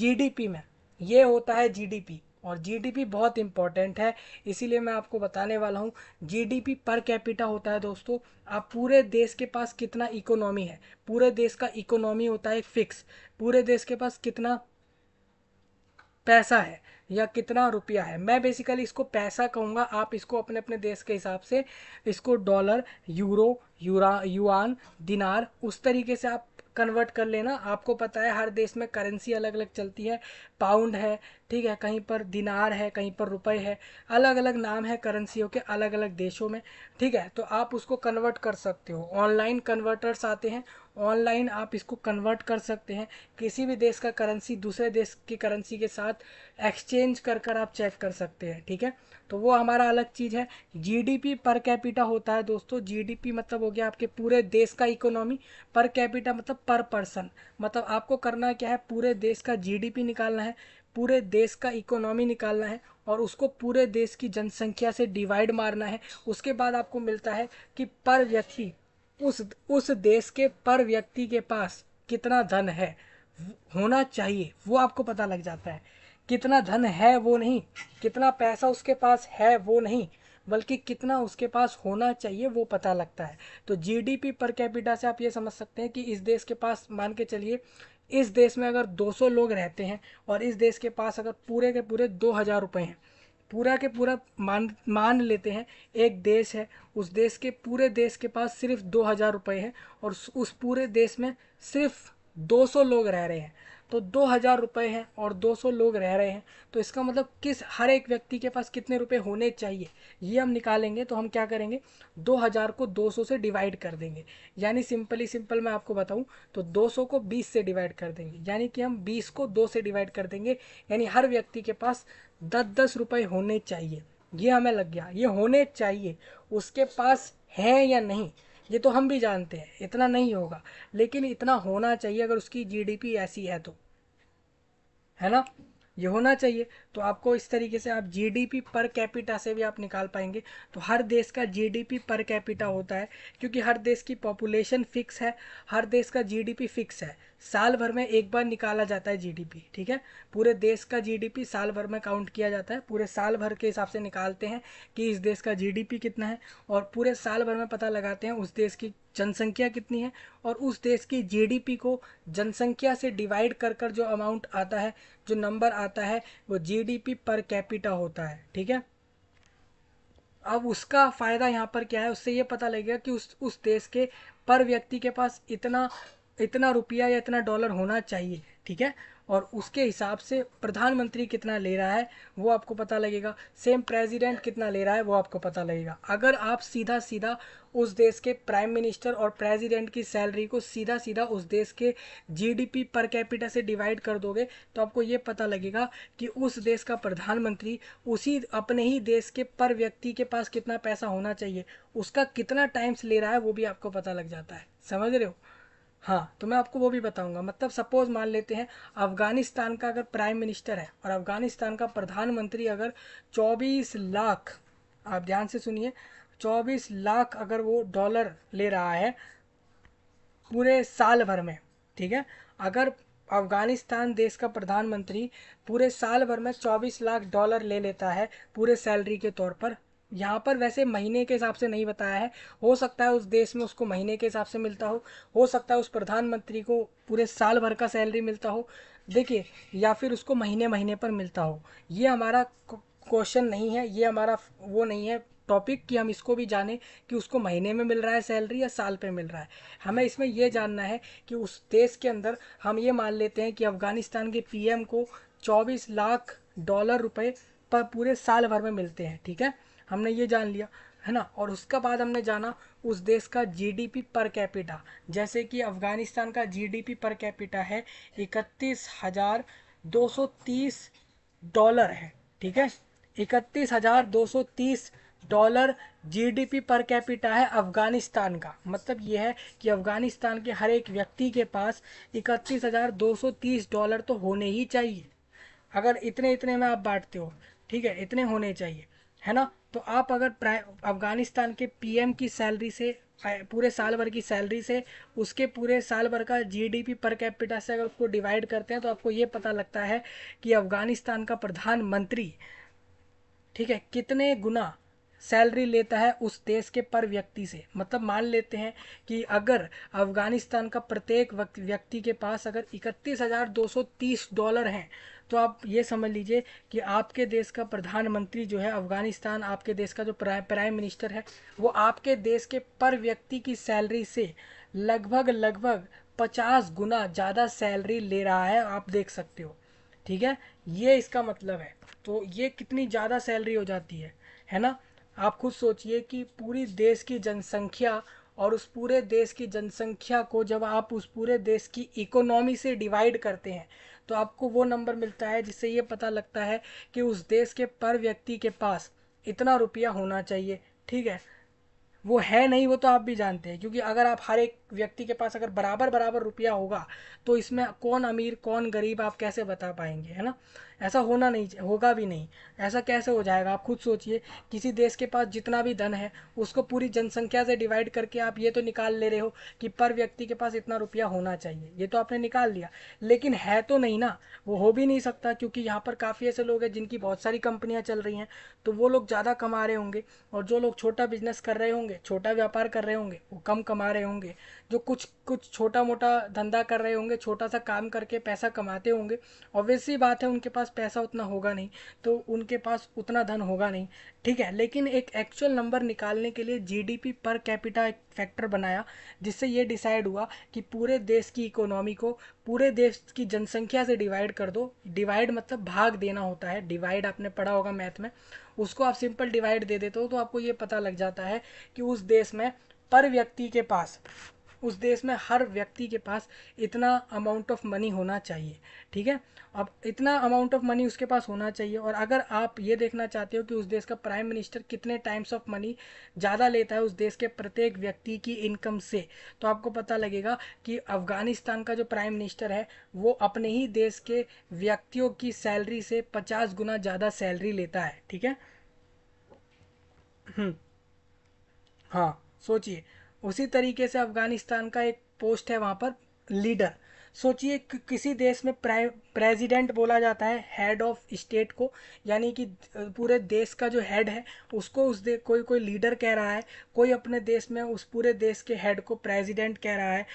जीडीपी में ये होता है जीडीपी और जीडीपी बहुत इंपॉर्टेंट है इसीलिए मैं आपको बताने वाला हूँ जीडीपी पर कैपिटा होता है दोस्तों आप पूरे देश के पास कितना इकोनॉमी है पूरे देश का इकोनॉमी होता है फिक्स पूरे देश के पास कितना पैसा है या कितना रुपया है मैं बेसिकली इसको पैसा कहूँगा आप इसको अपने अपने देश के हिसाब से इसको डॉलर यूरो यूरा युआन दिनार उस तरीके से आप कन्वर्ट कर लेना आपको पता है हर देश में करेंसी अलग अलग चलती है पाउंड है ठीक है कहीं पर दिनार है कहीं पर रुपए है अलग अलग नाम है करेंसियों के अलग अलग देशों में ठीक है तो आप उसको कन्वर्ट कर सकते हो ऑनलाइन कन्वर्टर्स आते हैं ऑनलाइन आप इसको कन्वर्ट कर सकते हैं किसी भी देश का करेंसी दूसरे देश की करेंसी के साथ एक्सचेंज कर कर आप चेक कर सकते हैं ठीक है तो वो हमारा अलग चीज़ है जीडीपी पर कैपिटा होता है दोस्तों जीडीपी मतलब हो गया आपके पूरे देश का इकोनॉमी पर कैपिटा मतलब पर पर्सन मतलब आपको करना क्या है पूरे देश का जी निकालना है पूरे देश का इकोनॉमी निकालना है और उसको पूरे देश की जनसंख्या से डिवाइड मारना है उसके बाद आपको मिलता है कि पर व्यक्ति उस उस देश के पर व्यक्ति के पास कितना धन है होना चाहिए वो आपको पता लग जाता है कितना धन है वो नहीं कितना पैसा उसके पास है वो नहीं बल्कि कितना उसके पास होना चाहिए वो पता लगता है तो जीडीपी पर कैपिटा से आप ये समझ सकते हैं कि इस देश के पास मान के चलिए इस देश में अगर 200 लोग रहते हैं और इस देश के पास अगर पूरे के पूरे दो हज़ार रुपये हैं पूरा के पूरा मान मान लेते हैं एक देश है उस देश के पूरे देश के पास सिर्फ दो हज़ार रुपये हैं और उस पूरे देश में सिर्फ दो सौ लोग रह रहे हैं तो दो हज़ार रुपये हैं और दो सौ लोग रह रहे हैं तो इसका मतलब किस हर एक व्यक्ति के पास कितने रुपए होने चाहिए ये हम निकालेंगे तो हम क्या करेंगे दो हज़ार को दो सौ से डिवाइड कर देंगे यानी सिंपली सिंपल मैं आपको बताऊं तो दो सौ को बीस से डिवाइड कर देंगे यानी कि हम बीस को दो से डिवाइड कर देंगे यानी हर व्यक्ति के पास दस दस रुपये होने चाहिए ये हमें लग गया ये होने चाहिए उसके पास है या नहीं ये तो हम भी जानते हैं इतना नहीं होगा लेकिन इतना होना चाहिए अगर उसकी जीडीपी ऐसी है तो है ना ये होना चाहिए तो आपको इस तरीके से आप जीडीपी पर कैपिटा से भी आप निकाल पाएंगे तो हर देश का जीडीपी पर कैपिटा होता है क्योंकि हर देश की पॉपुलेशन फिक्स है हर देश का जीडीपी फिक्स है साल भर में एक बार निकाला जाता है जीडीपी ठीक है पूरे देश का जीडीपी साल भर में काउंट किया जाता है पूरे साल भर के हिसाब से निकालते हैं कि इस देश का जी कितना है और पूरे साल भर में पता लगाते हैं उस देश की जनसंख्या कितनी है और उस देश की जीडीपी को जनसंख्या से डिवाइड कर कर जो अमाउंट आता है जो नंबर आता है वो जीडीपी पर कैपिटा होता है ठीक है अब उसका फ़ायदा यहाँ पर क्या है उससे ये पता लगेगा कि उस उस देश के पर व्यक्ति के पास इतना इतना रुपया या इतना डॉलर होना चाहिए ठीक है और उसके हिसाब से प्रधानमंत्री कितना ले रहा है वो आपको पता लगेगा सेम प्रेसिडेंट कितना ले रहा है वो आपको पता लगेगा अगर आप सीधा सीधा उस देश के प्राइम मिनिस्टर और प्रेसिडेंट की सैलरी को सीधा सीधा उस देश के जीडीपी पर कैपिटा से डिवाइड कर दोगे तो आपको ये पता लगेगा कि उस देश का प्रधानमंत्री उसी अपने ही देश के पर व्यक्ति के पास कितना पैसा होना चाहिए उसका कितना टाइम्स ले रहा है वो भी आपको पता लग जाता है समझ रहे हो हाँ तो मैं आपको वो भी बताऊंगा मतलब सपोज मान लेते हैं अफगानिस्तान का अगर प्राइम मिनिस्टर है और अफगानिस्तान का प्रधानमंत्री अगर 24 लाख आप ध्यान से सुनिए 24 लाख अगर वो डॉलर ले रहा है पूरे साल भर में ठीक है अगर अफगानिस्तान देश का प्रधानमंत्री पूरे साल भर में 24 लाख डॉलर ले लेता है पूरे सैलरी के तौर पर यहाँ पर वैसे महीने के हिसाब से नहीं बताया है हो सकता है उस देश में उसको महीने के हिसाब से मिलता हो हो सकता है उस प्रधानमंत्री को पूरे साल भर का सैलरी मिलता हो देखिए या फिर उसको महीने महीने पर मिलता हो ये हमारा क्वेश्चन नहीं है ये हमारा वो नहीं है टॉपिक कि हम इसको भी जाने कि उसको महीने में मिल रहा है सैलरी या साल पे मिल रहा है हमें इसमें यह जानना है कि उस देश के अंदर हम ये मान लेते हैं कि अफ़गानिस्तान के पीएम को 24 लाख डॉलर रुपए पर पूरे साल भर में मिलते हैं ठीक है हमने ये जान लिया है ना और उसका बाद हमने जाना उस देश का जीडीपी पर कैपिटा जैसे कि अफ़गानिस्तान का जीडीपी पर कैपिटा है इकतीस हज़ार दो सौ तीस डॉलर है ठीक है इकतीस हज़ार दो सौ तीस डॉलर जीडीपी पर कैपिटा है अफ़गानिस्तान का मतलब यह है कि अफ़गानिस्तान के हर एक व्यक्ति के पास इकतीस हज़ार दो सौ तीस डॉलर तो होने ही चाहिए अगर इतने इतने में आप बांटते हो ठीक है इतने होने चाहिए है ना तो आप अगर अफ़गानिस्तान के पीएम की सैलरी से पूरे साल भर की सैलरी से उसके पूरे साल भर का जीडीपी पर कैपिटा से अगर उसको डिवाइड करते हैं तो आपको ये पता लगता है कि अफ़गानिस्तान का प्रधानमंत्री ठीक है कितने गुना सैलरी लेता है उस देश के पर व्यक्ति से मतलब मान लेते हैं कि अगर अफ़गानिस्तान का प्रत्येक व्यक्ति के पास अगर इकतीस हज़ार दो सौ तीस डॉलर हैं तो आप ये समझ लीजिए कि आपके देश का प्रधानमंत्री जो है अफ़गानिस्तान आपके देश का जो प्राइम मिनिस्टर है वो आपके देश के पर व्यक्ति की सैलरी से लगभग लगभग पचास गुना ज़्यादा सैलरी ले रहा है आप देख सकते हो ठीक है ये इसका मतलब है तो ये कितनी ज़्यादा सैलरी हो जाती है है ना आप खुद सोचिए कि पूरी देश की जनसंख्या और उस पूरे देश की जनसंख्या को जब आप उस पूरे देश की इकोनॉमी से डिवाइड करते हैं तो आपको वो नंबर मिलता है जिससे ये पता लगता है कि उस देश के पर व्यक्ति के पास इतना रुपया होना चाहिए ठीक है वो है नहीं वो तो आप भी जानते हैं क्योंकि अगर आप हर एक व्यक्ति के पास अगर बराबर बराबर रुपया होगा तो इसमें कौन अमीर कौन गरीब आप कैसे बता पाएंगे है ना ऐसा होना नहीं होगा भी नहीं ऐसा कैसे हो जाएगा आप खुद सोचिए किसी देश के पास जितना भी धन है उसको पूरी जनसंख्या से डिवाइड करके आप ये तो निकाल ले रहे हो कि पर व्यक्ति के पास इतना रुपया होना चाहिए ये तो आपने निकाल लिया लेकिन है तो नहीं ना वो हो भी नहीं सकता क्योंकि यहाँ पर काफ़ी ऐसे लोग हैं जिनकी बहुत सारी कंपनियाँ चल रही हैं तो वो लोग ज़्यादा कमा रहे होंगे और जो लोग छोटा बिजनेस कर रहे होंगे छोटा व्यापार कर रहे होंगे वो कम कमा रहे होंगे जो कुछ कुछ छोटा मोटा धंधा कर रहे होंगे छोटा सा काम करके पैसा कमाते होंगे ऑब्वियसली बात है उनके पास पैसा उतना होगा नहीं तो उनके पास उतना धन होगा नहीं ठीक है लेकिन एक एक्चुअल नंबर निकालने के लिए जीडीपी पर कैपिटा एक फैक्टर बनाया जिससे ये डिसाइड हुआ कि पूरे देश की इकोनॉमी को पूरे देश की जनसंख्या से डिवाइड कर दो डिवाइड मतलब भाग देना होता है डिवाइड आपने पढ़ा होगा मैथ में उसको आप सिंपल डिवाइड दे देते हो तो आपको ये पता लग जाता है कि उस देश में पर व्यक्ति के पास उस देश में हर व्यक्ति के पास इतना अमाउंट ऑफ मनी होना चाहिए ठीक है अब इतना अमाउंट ऑफ मनी उसके पास होना चाहिए और अगर आप ये देखना चाहते हो कि उस देश का प्राइम मिनिस्टर कितने टाइम्स ऑफ मनी ज़्यादा लेता है उस देश के प्रत्येक व्यक्ति की इनकम से तो आपको पता लगेगा कि अफ़गानिस्तान का जो प्राइम मिनिस्टर है वो अपने ही देश के व्यक्तियों की सैलरी से पचास गुना ज़्यादा सैलरी लेता है ठीक है हम्म। हाँ सोचिए उसी तरीके से अफ़गानिस्तान का एक पोस्ट है वहाँ पर लीडर सोचिए कि किसी देश में प्रेसिडेंट बोला जाता है हेड ऑफ स्टेट को यानी कि पूरे देश का जो हेड है उसको उस दे कोई कोई लीडर कह रहा है कोई अपने देश में उस पूरे देश के हेड को प्रेसिडेंट कह रहा है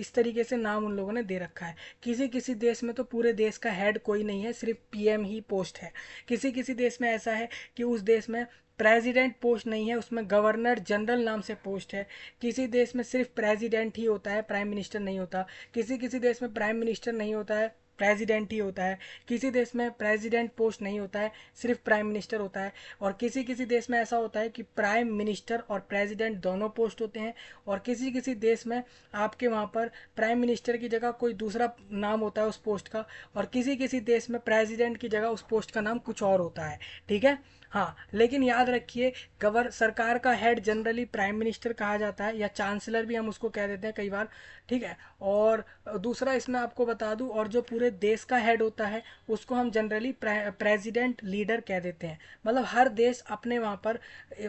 इस तरीके से नाम उन लोगों ने दे रखा है किसी किसी देश में तो पूरे देश का हेड कोई नहीं है सिर्फ पीएम ही पोस्ट है किसी किसी देश में ऐसा है कि उस देश में प्रेसिडेंट पोस्ट नहीं है उसमें गवर्नर जनरल नाम से पोस्ट है किसी देश में सिर्फ प्रेसिडेंट ही होता है प्राइम मिनिस्टर नहीं होता किसी किसी देश में प्राइम मिनिस्टर नहीं होता है प्रेसिडेंट ही होता है किसी देश में प्रेसिडेंट पोस्ट नहीं होता है सिर्फ प्राइम मिनिस्टर होता है और किसी किसी देश में ऐसा होता है कि प्राइम मिनिस्टर और प्रेसिडेंट दोनों पोस्ट होते हैं और किसी किसी देश में आपके वहाँ पर प्राइम मिनिस्टर की जगह कोई दूसरा नाम होता है उस पोस्ट का और किसी किसी देश में प्रेसिडेंट की जगह उस पोस्ट का नाम कुछ और होता है ठीक है हाँ लेकिन याद रखिए गवर सरकार का हेड जनरली प्राइम मिनिस्टर कहा जाता है या चांसलर भी हम उसको कह देते हैं कई बार ठीक है और दूसरा इसमें आपको बता दूं और जो पूरे देश का हेड होता है उसको हम जनरली प्रेसिडेंट लीडर कह देते हैं मतलब हर देश अपने वहाँ पर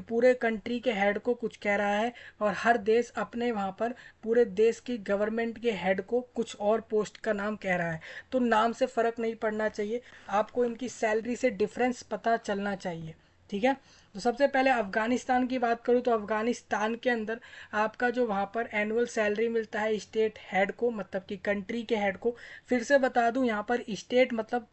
पूरे कंट्री के हेड को कुछ कह रहा है और हर देश अपने वहाँ पर पूरे देश की गवर्नमेंट के हेड को कुछ और पोस्ट का नाम कह रहा है तो नाम से फ़र्क नहीं पड़ना चाहिए आपको इनकी सैलरी से डिफरेंस पता चलना चाहिए ठीक है तो सबसे पहले अफ़गानिस्तान की बात करूँ तो अफ़गानिस्तान के अंदर आपका जो वहाँ पर एनुअल सैलरी मिलता है स्टेट हेड को मतलब कि कंट्री के हेड को फिर से बता दूँ यहाँ पर स्टेट मतलब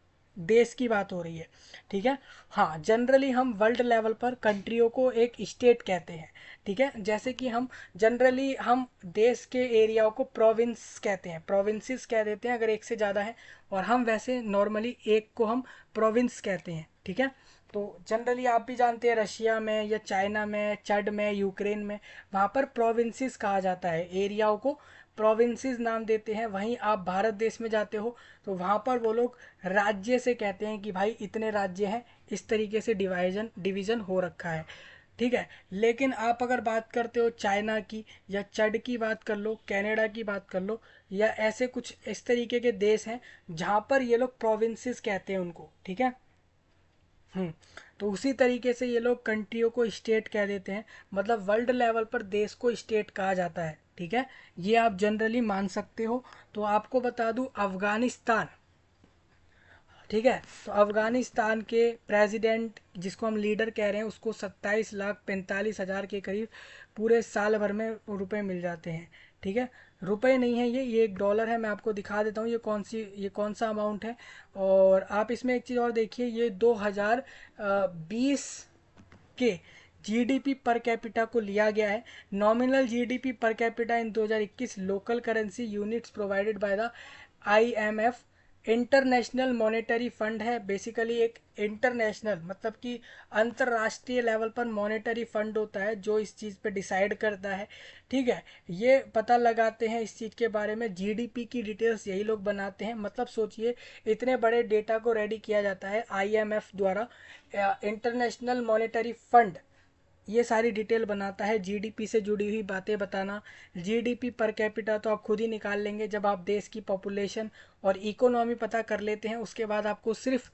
देश की बात हो रही है ठीक है हाँ जनरली हम वर्ल्ड लेवल पर कंट्रियों को एक स्टेट कहते हैं ठीक है जैसे कि हम जनरली हम देश के एरियाओं को प्रोविंस कहते हैं प्रोविंसेस कह देते हैं अगर एक से ज़्यादा है और हम वैसे नॉर्मली एक को हम प्रोविंस कहते हैं ठीक है तो जनरली आप भी जानते हैं रशिया में या चाइना में चड में यूक्रेन में वहाँ पर प्रोविंसेस कहा जाता है एरियाओं को प्रोविंसेस नाम देते हैं वहीं आप भारत देश में जाते हो तो वहाँ पर वो लोग राज्य से कहते हैं कि भाई इतने राज्य हैं इस तरीके से डिवाइजन डिवीज़न हो रखा है ठीक है लेकिन आप अगर बात करते हो चाइना की या चड की बात कर लो कनाडा की बात कर लो या ऐसे कुछ इस तरीके के देश हैं जहाँ पर ये लोग प्रोविंसेस कहते हैं उनको ठीक है हम्म। तो उसी तरीके से ये लोग कंट्रियों को स्टेट कह देते हैं मतलब वर्ल्ड लेवल पर देश को स्टेट कहा जाता है ठीक है ये आप जनरली मान सकते हो तो आपको बता दूं अफ़गानिस्तान ठीक है तो अफ़गानिस्तान के प्रेसिडेंट जिसको हम लीडर कह रहे हैं उसको सत्ताईस लाख पैंतालीस हज़ार के करीब पूरे साल भर में रुपए मिल जाते हैं ठीक है रुपए नहीं है ये ये एक डॉलर है मैं आपको दिखा देता हूँ ये कौन सी ये कौन सा अमाउंट है और आप इसमें एक चीज़ और देखिए ये दो हज़ार बीस के जीडीपी पर कैपिटा को लिया गया है nominal GDP per capita in 2021 local currency units provided by the IMF International Monetary Fund है बेसिकली एक इंटरनेशनल मतलब कि अंतर्राष्ट्रीय लेवल पर मॉनेटरी फंड होता है जो इस चीज़ पे डिसाइड करता है ठीक है ये पता लगाते हैं इस चीज़ के बारे में जीडीपी की डिटेल्स यही लोग बनाते हैं मतलब सोचिए इतने बड़े डेटा को रेडी किया जाता है आईएमएफ द्वारा इंटरनेशनल मॉनेटरी फंड ये सारी डिटेल बनाता है जीडीपी से जुड़ी हुई बातें बताना जीडीपी पर कैपिटा तो आप खुद ही निकाल लेंगे जब आप देश की पॉपुलेशन और इकोनॉमी पता कर लेते हैं उसके बाद आपको सिर्फ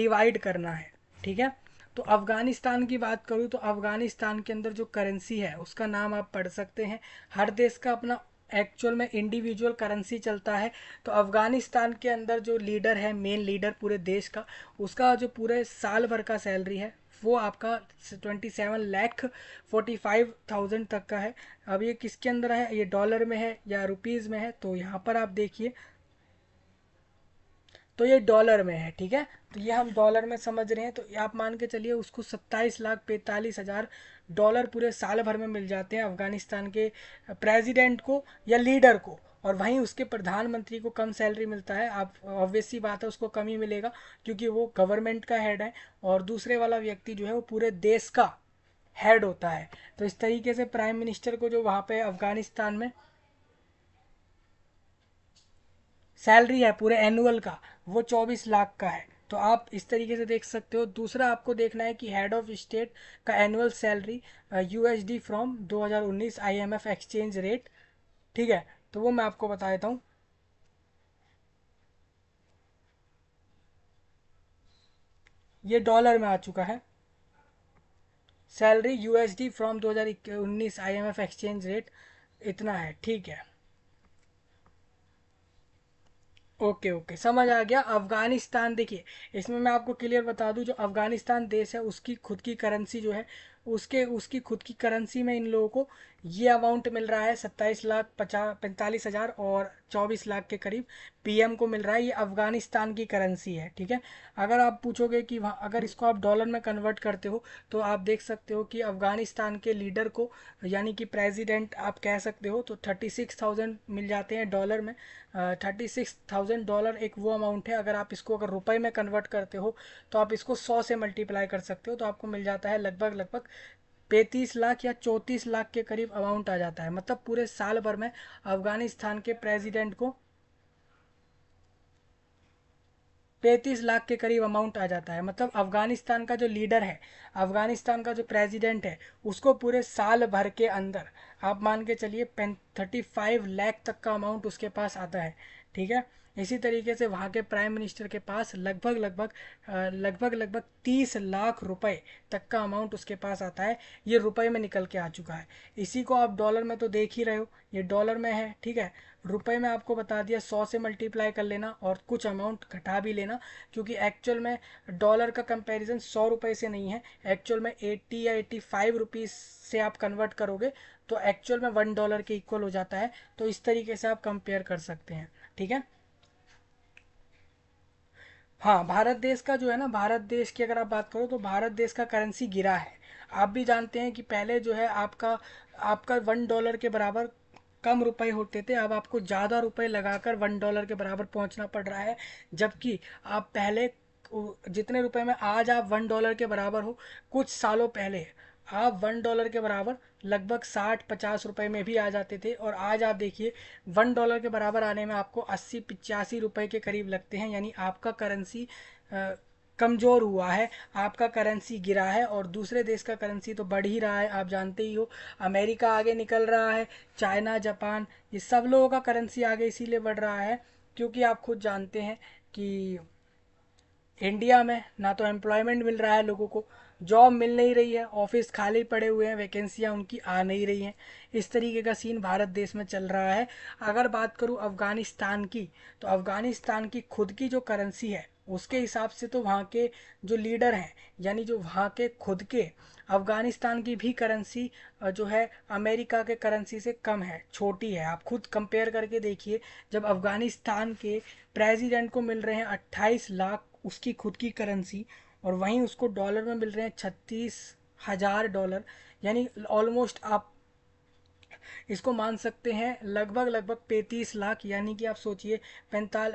डिवाइड करना है ठीक है तो अफ़गानिस्तान की बात करूँ तो अफ़गानिस्तान के अंदर जो करेंसी है उसका नाम आप पढ़ सकते हैं हर देश का अपना एक्चुअल में इंडिविजुअल करेंसी चलता है तो अफ़गानिस्तान के अंदर जो लीडर है मेन लीडर पूरे देश का उसका जो पूरे साल भर का सैलरी है वो आपका twenty seven lakh forty five thousand तक का है अब ये किसके अंदर है ये डॉलर में है या रुपीज़ में है तो यहाँ पर आप देखिए तो ये डॉलर में है ठीक है तो ये हम डॉलर में समझ रहे हैं तो आप मान के चलिए उसको सत्ताईस लाख पैंतालीस हज़ार डॉलर पूरे साल भर में मिल जाते हैं अफ़गानिस्तान के प्रेसिडेंट को या लीडर को और वहीं उसके प्रधानमंत्री को कम सैलरी मिलता है आप ऑब्वियसली बात है उसको कम ही मिलेगा क्योंकि वो गवर्नमेंट का हेड है और दूसरे वाला व्यक्ति जो है वो पूरे देश का हेड होता है तो इस तरीके से प्राइम मिनिस्टर को जो वहाँ पे अफगानिस्तान में सैलरी है पूरे एनुअल का वो चौबीस लाख का है तो आप इस तरीके से देख सकते हो दूसरा आपको देखना है कि हेड ऑफ स्टेट का annual salary USD from 2019 IMF exchange rate ठीक है तो वो मैं आपको बता देता हूँ ये डॉलर में आ चुका है salary USD from 2019 IMF exchange rate इतना है ठीक है ओके ओके समझ आ गया अफ़गानिस्तान देखिए इसमें मैं आपको क्लियर बता दूं जो अफ़गानिस्तान देश है उसकी खुद की करेंसी जो है उसके उसकी खुद की करेंसी में इन लोगों को ये अमाउंट मिल रहा है सत्ताईस लाख पचास पैंतालीस हज़ार और चौबीस लाख के करीब पीएम को मिल रहा है ये अफ़गानिस्तान की करेंसी है ठीक है अगर आप पूछोगे कि वहाँ अगर इसको आप डॉलर में कन्वर्ट करते हो तो आप देख सकते हो कि अफ़गानिस्तान के लीडर को यानी कि प्रेसिडेंट आप कह सकते हो तो थर्टी सिक्स थाउजेंड मिल जाते हैं डॉलर में थर्टी सिक्स थाउजेंड डॉलर एक वो अमाउंट है अगर आप इसको अगर रुपये में कन्वर्ट करते हो तो आप इसको सौ से मल्टीप्लाई कर सकते हो तो आपको मिल जाता है लगभग लगभग पैंतीस लाख या चौंतीस लाख के करीब अमाउंट आ जाता है मतलब पूरे साल भर में अफगानिस्तान के प्रेसिडेंट को पैंतीस लाख के करीब अमाउंट आ जाता है मतलब अफगानिस्तान का जो लीडर है अफगानिस्तान का जो प्रेसिडेंट है उसको पूरे साल भर के अंदर आप मान के चलिए थर्टी फाइव लैख तक का अमाउंट उसके पास आता है ठीक है इसी तरीके से वहाँ के प्राइम मिनिस्टर के पास लगभग लगभग लगभग लगभग तीस लाख रुपए तक का अमाउंट उसके पास आता है ये रुपए में निकल के आ चुका है इसी को आप डॉलर में तो देख ही रहे हो ये डॉलर में है ठीक है रुपए में आपको बता दिया सौ से मल्टीप्लाई कर लेना और कुछ अमाउंट घटा भी लेना क्योंकि एक्चुअल में डॉलर का कंपेरिजन सौ रुपये से नहीं है एक्चुअल में एट्टी या एट्टी फाइव रुपीज़ से आप कन्वर्ट करोगे तो एक्चुअल में वन डॉलर के इक्वल हो जाता है तो इस तरीके से आप कंपेयर कर सकते हैं ठीक है हाँ भारत देश का जो है ना भारत देश की अगर आप बात करो तो भारत देश का करेंसी गिरा है आप भी जानते हैं कि पहले जो है आपका आपका वन डॉलर के बराबर कम रुपए होते थे अब आपको ज़्यादा रुपए लगाकर वन डॉलर के बराबर पहुंचना पड़ रहा है जबकि आप पहले जितने रुपए में आज आप वन डॉलर के बराबर हो कुछ सालों पहले आप वन डॉलर के बराबर लगभग साठ पचास रुपए में भी आ जाते थे और आज आप देखिए वन डॉलर के बराबर आने में आपको अस्सी पिचासी रुपए के करीब लगते हैं यानी आपका करेंसी कमज़ोर हुआ है आपका करेंसी गिरा है और दूसरे देश का करेंसी तो बढ़ ही रहा है आप जानते ही हो अमेरिका आगे निकल रहा है चाइना जापान ये सब लोगों का करेंसी आगे इसीलिए बढ़ रहा है क्योंकि आप खुद जानते हैं कि इंडिया में ना तो एम्प्लॉयमेंट मिल रहा है लोगों को जॉब मिल नहीं रही है ऑफिस खाली पड़े हुए हैं वैकेंसियाँ उनकी आ नहीं रही हैं इस तरीके का सीन भारत देश में चल रहा है अगर बात करूँ अफ़गानिस्तान की तो अफ़गानिस्तान की खुद की जो करेंसी है उसके हिसाब से तो वहाँ के जो लीडर हैं यानी जो वहाँ के खुद के अफ़गानिस्तान की भी करेंसी जो है अमेरिका के करेंसी से कम है छोटी है आप खुद कंपेयर करके देखिए जब अफ़गानिस्तान के प्रेसिडेंट को मिल रहे हैं 28 लाख उसकी खुद की करेंसी और वहीं उसको डॉलर में मिल रहे हैं छत्तीस हज़ार डॉलर यानी ऑलमोस्ट आप इसको मान सकते हैं लगभग लगभग पैंतीस लाख यानी कि आप सोचिए पैंताल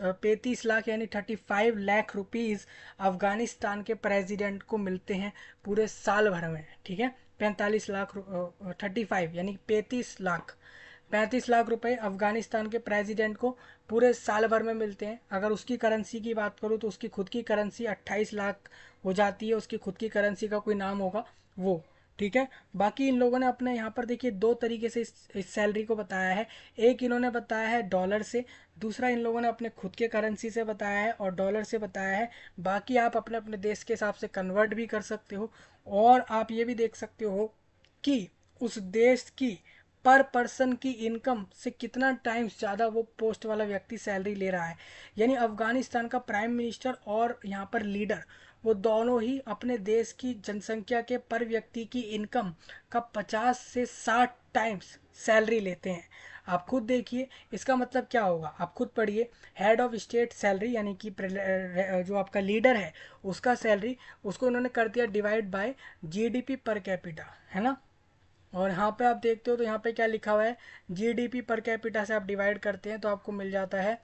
पैंतीस लाख यानी thirty five lakh rupees Afghanistan के प्रेसिडेंट को मिलते हैं पूरे साल भर में ठीक है पैंतालीस लाख थर्टी फाइव यानी पैंतीस लाख पैंतीस लाख रुपए अफगानिस्तान के प्रेसिडेंट को पूरे साल भर में मिलते हैं अगर उसकी करेंसी की बात करूँ तो उसकी खुद की करेंसी अट्ठाईस लाख हो जाती है उसकी खुद की करेंसी का कोई नाम होगा वो ठीक है बाकी इन लोगों ने अपने यहाँ पर देखिए दो तरीके से इस, इस सैलरी को बताया है एक इन्होंने बताया है डॉलर से दूसरा इन लोगों ने अपने खुद के करेंसी से बताया है और डॉलर से बताया है बाकी आप अपने अपने देश के हिसाब से कन्वर्ट भी कर सकते हो और आप ये भी देख सकते हो कि उस देश की पर पर्सन की इनकम से कितना टाइम्स ज़्यादा वो पोस्ट वाला व्यक्ति सैलरी ले रहा है यानी अफगानिस्तान का प्राइम मिनिस्टर और यहाँ पर लीडर वो दोनों ही अपने देश की जनसंख्या के पर व्यक्ति की इनकम का 50 से 60 टाइम्स सैलरी लेते हैं आप खुद देखिए इसका मतलब क्या होगा आप खुद पढ़िए हेड ऑफ स्टेट सैलरी यानी कि जो आपका लीडर है उसका सैलरी उसको उन्होंने कर दिया divide by GDP per capita है ना और यहाँ पे आप देखते हो तो यहाँ पे क्या लिखा हुआ है जीडीपी पर कैपिटा से आप डिवाइड करते हैं तो आपको मिल जाता है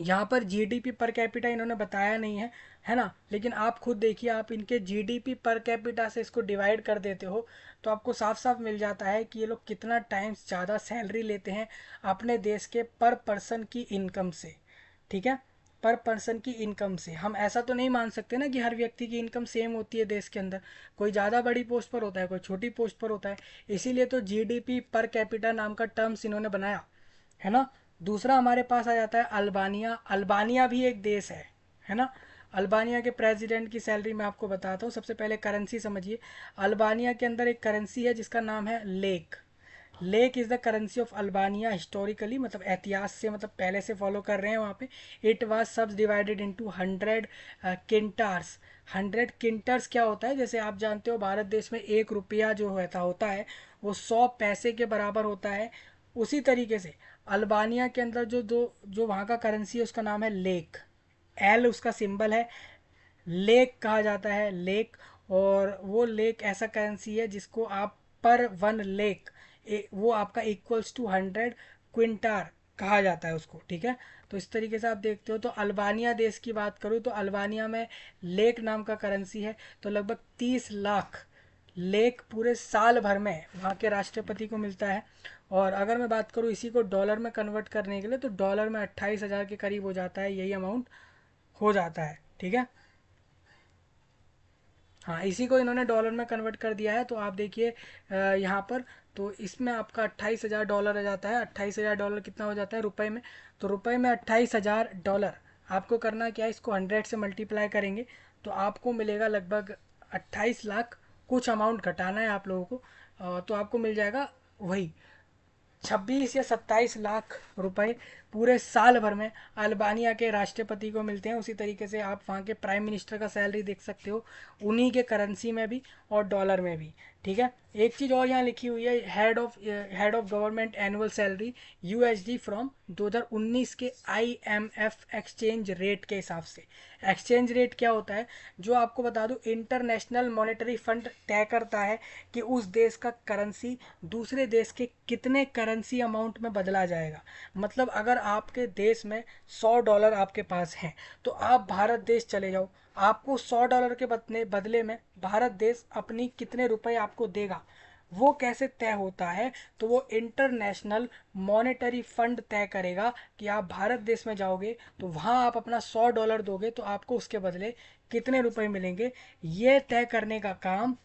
यहाँ पर जीडीपी पर कैपिटा इन्होंने बताया नहीं है है ना लेकिन आप खुद देखिए आप इनके जीडीपी पर कैपिटा से इसको डिवाइड कर देते हो तो आपको साफ साफ मिल जाता है कि ये लोग कितना टाइम्स ज़्यादा सैलरी लेते हैं अपने देश के पर पर्सन की इनकम से ठीक है पर पर्सन की इनकम से हम ऐसा तो नहीं मान सकते ना कि हर व्यक्ति की इनकम सेम होती है देश के अंदर कोई ज़्यादा बड़ी पोस्ट पर होता है कोई छोटी पोस्ट पर होता है इसीलिए तो जीडीपी पर कैपिटा नाम का टर्म्स इन्होंने बनाया है ना दूसरा हमारे पास आ जाता है अल्बानिया अल्बानिया भी एक देश है है ना अल्बानिया के प्रेसिडेंट की सैलरी मैं आपको बताता हूँ सबसे पहले करेंसी समझिए अल्बानिया के अंदर एक करेंसी है जिसका नाम है lek lek is the currency of Albania historically मतलब एहतियात से मतलब पहले से फॉलो कर रहे हैं वहाँ पे इट वाज सब divided into hundred qintars hundred qintars क्या होता है जैसे आप जानते हो भारत देश में एक रुपया जो होता होता है वो सौ पैसे के बराबर होता है उसी तरीके से अल्बानिया के अंदर जो दो जो वहाँ का करेंसी है उसका नाम है लेक एल उसका सिंबल है लेक कहा जाता है लेक और वो लेक ऐसा करेंसी है जिसको आप पर वन लेक वो आपका इक्वल्स टू हंड्रेड क्विंटार कहा जाता है उसको ठीक है तो इस तरीके से आप देखते हो तो अल्बानिया देश की बात करूँ तो अल्बानिया में लेक नाम का करेंसी है तो लगभग तीस लाख लेक पूरे साल भर में वहाँ के राष्ट्रपति को मिलता है और अगर मैं बात करूँ इसी को डॉलर में कन्वर्ट करने के लिए तो डॉलर में अट्ठाईस हज़ार के करीब हो जाता है यही अमाउंट हो जाता है ठीक है हाँ इसी को इन्होंने डॉलर में कन्वर्ट कर दिया है तो आप देखिए यहाँ पर तो इसमें आपका अट्ठाईस हज़ार डॉलर आ जाता है अट्ठाईस हज़ार डॉलर कितना हो जाता है रुपए में तो रुपए में अट्ठाईस हज़ार डॉलर आपको करना क्या है इसको हंड्रेड से मल्टीप्लाई करेंगे तो आपको मिलेगा लगभग अट्ठाईस लाख कुछ अमाउंट घटाना है आप लोगों को तो आपको मिल जाएगा वही छब्बीस या सत्ताईस लाख रुपए पूरे साल भर में अल्बानिया के राष्ट्रपति को मिलते हैं उसी तरीके से आप वहाँ के प्राइम मिनिस्टर का सैलरी देख सकते हो उन्हीं के करेंसी में भी और डॉलर में भी ठीक है एक चीज़ और यहाँ लिखी हुई है head of head of government annual salary U H D from 2019 के I M F exchange rate के हिसाब से एक्सचेंज रेट क्या होता है जो आपको बता दूँ इंटरनेशनल मॉनेटरी फंड तय करता है कि उस देश का करेंसी दूसरे देश के कितने करेंसी अमाउंट में बदला जाएगा मतलब अगर आपके देश में सौ डॉलर आपके पास हैं तो आप भारत देश चले जाओ आपको सौ डॉलर के बदले में भारत देश अपनी कितने रुपए आपको देगा वो कैसे तय होता है तो वो इंटरनेशनल मॉनेटरी फंड तय करेगा कि आप भारत देश में जाओगे तो वहाँ आप अपना सौ डॉलर दोगे तो आपको उसके बदले कितने रुपए मिलेंगे ये तय करने का काम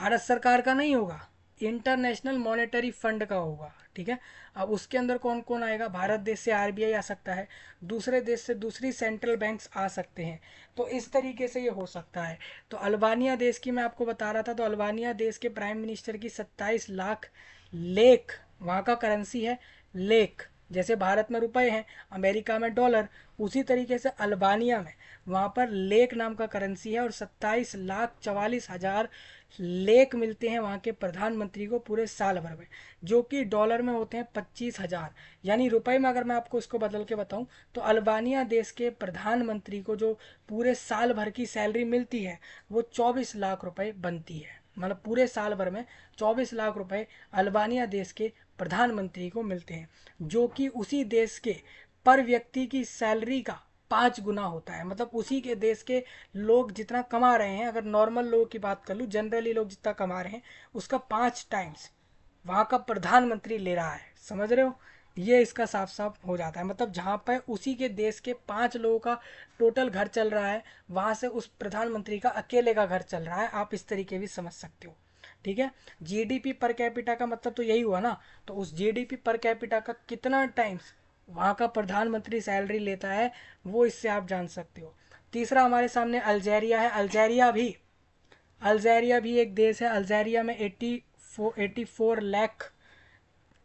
भारत सरकार का नहीं होगा इंटरनेशनल मॉनेटरी फंड का होगा ठीक है अब उसके अंदर कौन कौन आएगा भारत देश से आर आ सकता है दूसरे देश से दूसरी सेंट्रल बैंक्स आ सकते हैं तो इस तरीके से ये हो सकता है तो अल्बानिया देश की मैं आपको बता रहा था तो अल्बानिया देश के प्राइम मिनिस्टर की सत्ताईस लाख लेख वहाँ का करेंसी है लेख जैसे भारत में रुपए हैं अमेरिका में डॉलर उसी तरीके से अल्बानिया में वहाँ पर लेक नाम का करेंसी है और सत्ताईस लाख चवालीस हज़ार लेख मिलते हैं वहाँ के प्रधानमंत्री को पूरे साल भर में जो कि डॉलर में होते हैं पच्चीस हज़ार यानी रुपए में अगर मैं आपको इसको बदल के बताऊं तो अल्बानिया देश के प्रधानमंत्री को जो पूरे साल भर की सैलरी मिलती है वो चौबीस लाख रुपए बनती है मतलब पूरे साल भर में चौबीस लाख रुपए अल्बानिया देश के प्रधानमंत्री को मिलते हैं जो कि उसी देश के पर व्यक्ति की सैलरी का पाँच गुना होता है मतलब उसी के देश के लोग जितना कमा रहे हैं अगर नॉर्मल लोगों की बात कर लूँ जनरली लोग जितना कमा रहे हैं उसका पाँच टाइम्स वहाँ का प्रधानमंत्री ले रहा है समझ रहे हो ये इसका साफ साफ हो जाता है मतलब जहाँ पर उसी के देश के पांच लोगों का टोटल घर चल रहा है वहाँ से उस प्रधानमंत्री का अकेले का घर चल रहा है आप इस तरीके भी समझ सकते हो ठीक है जीडीपी पर कैपिटा का मतलब तो यही हुआ ना तो उस जीडीपी पर कैपिटा का कितना टाइम्स वहाँ का प्रधानमंत्री सैलरी लेता है वो इससे आप जान सकते हो तीसरा हमारे सामने अल्जेरिया है अल्जेरिया भी अल्जेरिया भी एक देश है अल्जेरिया में eighty four eighty four lakh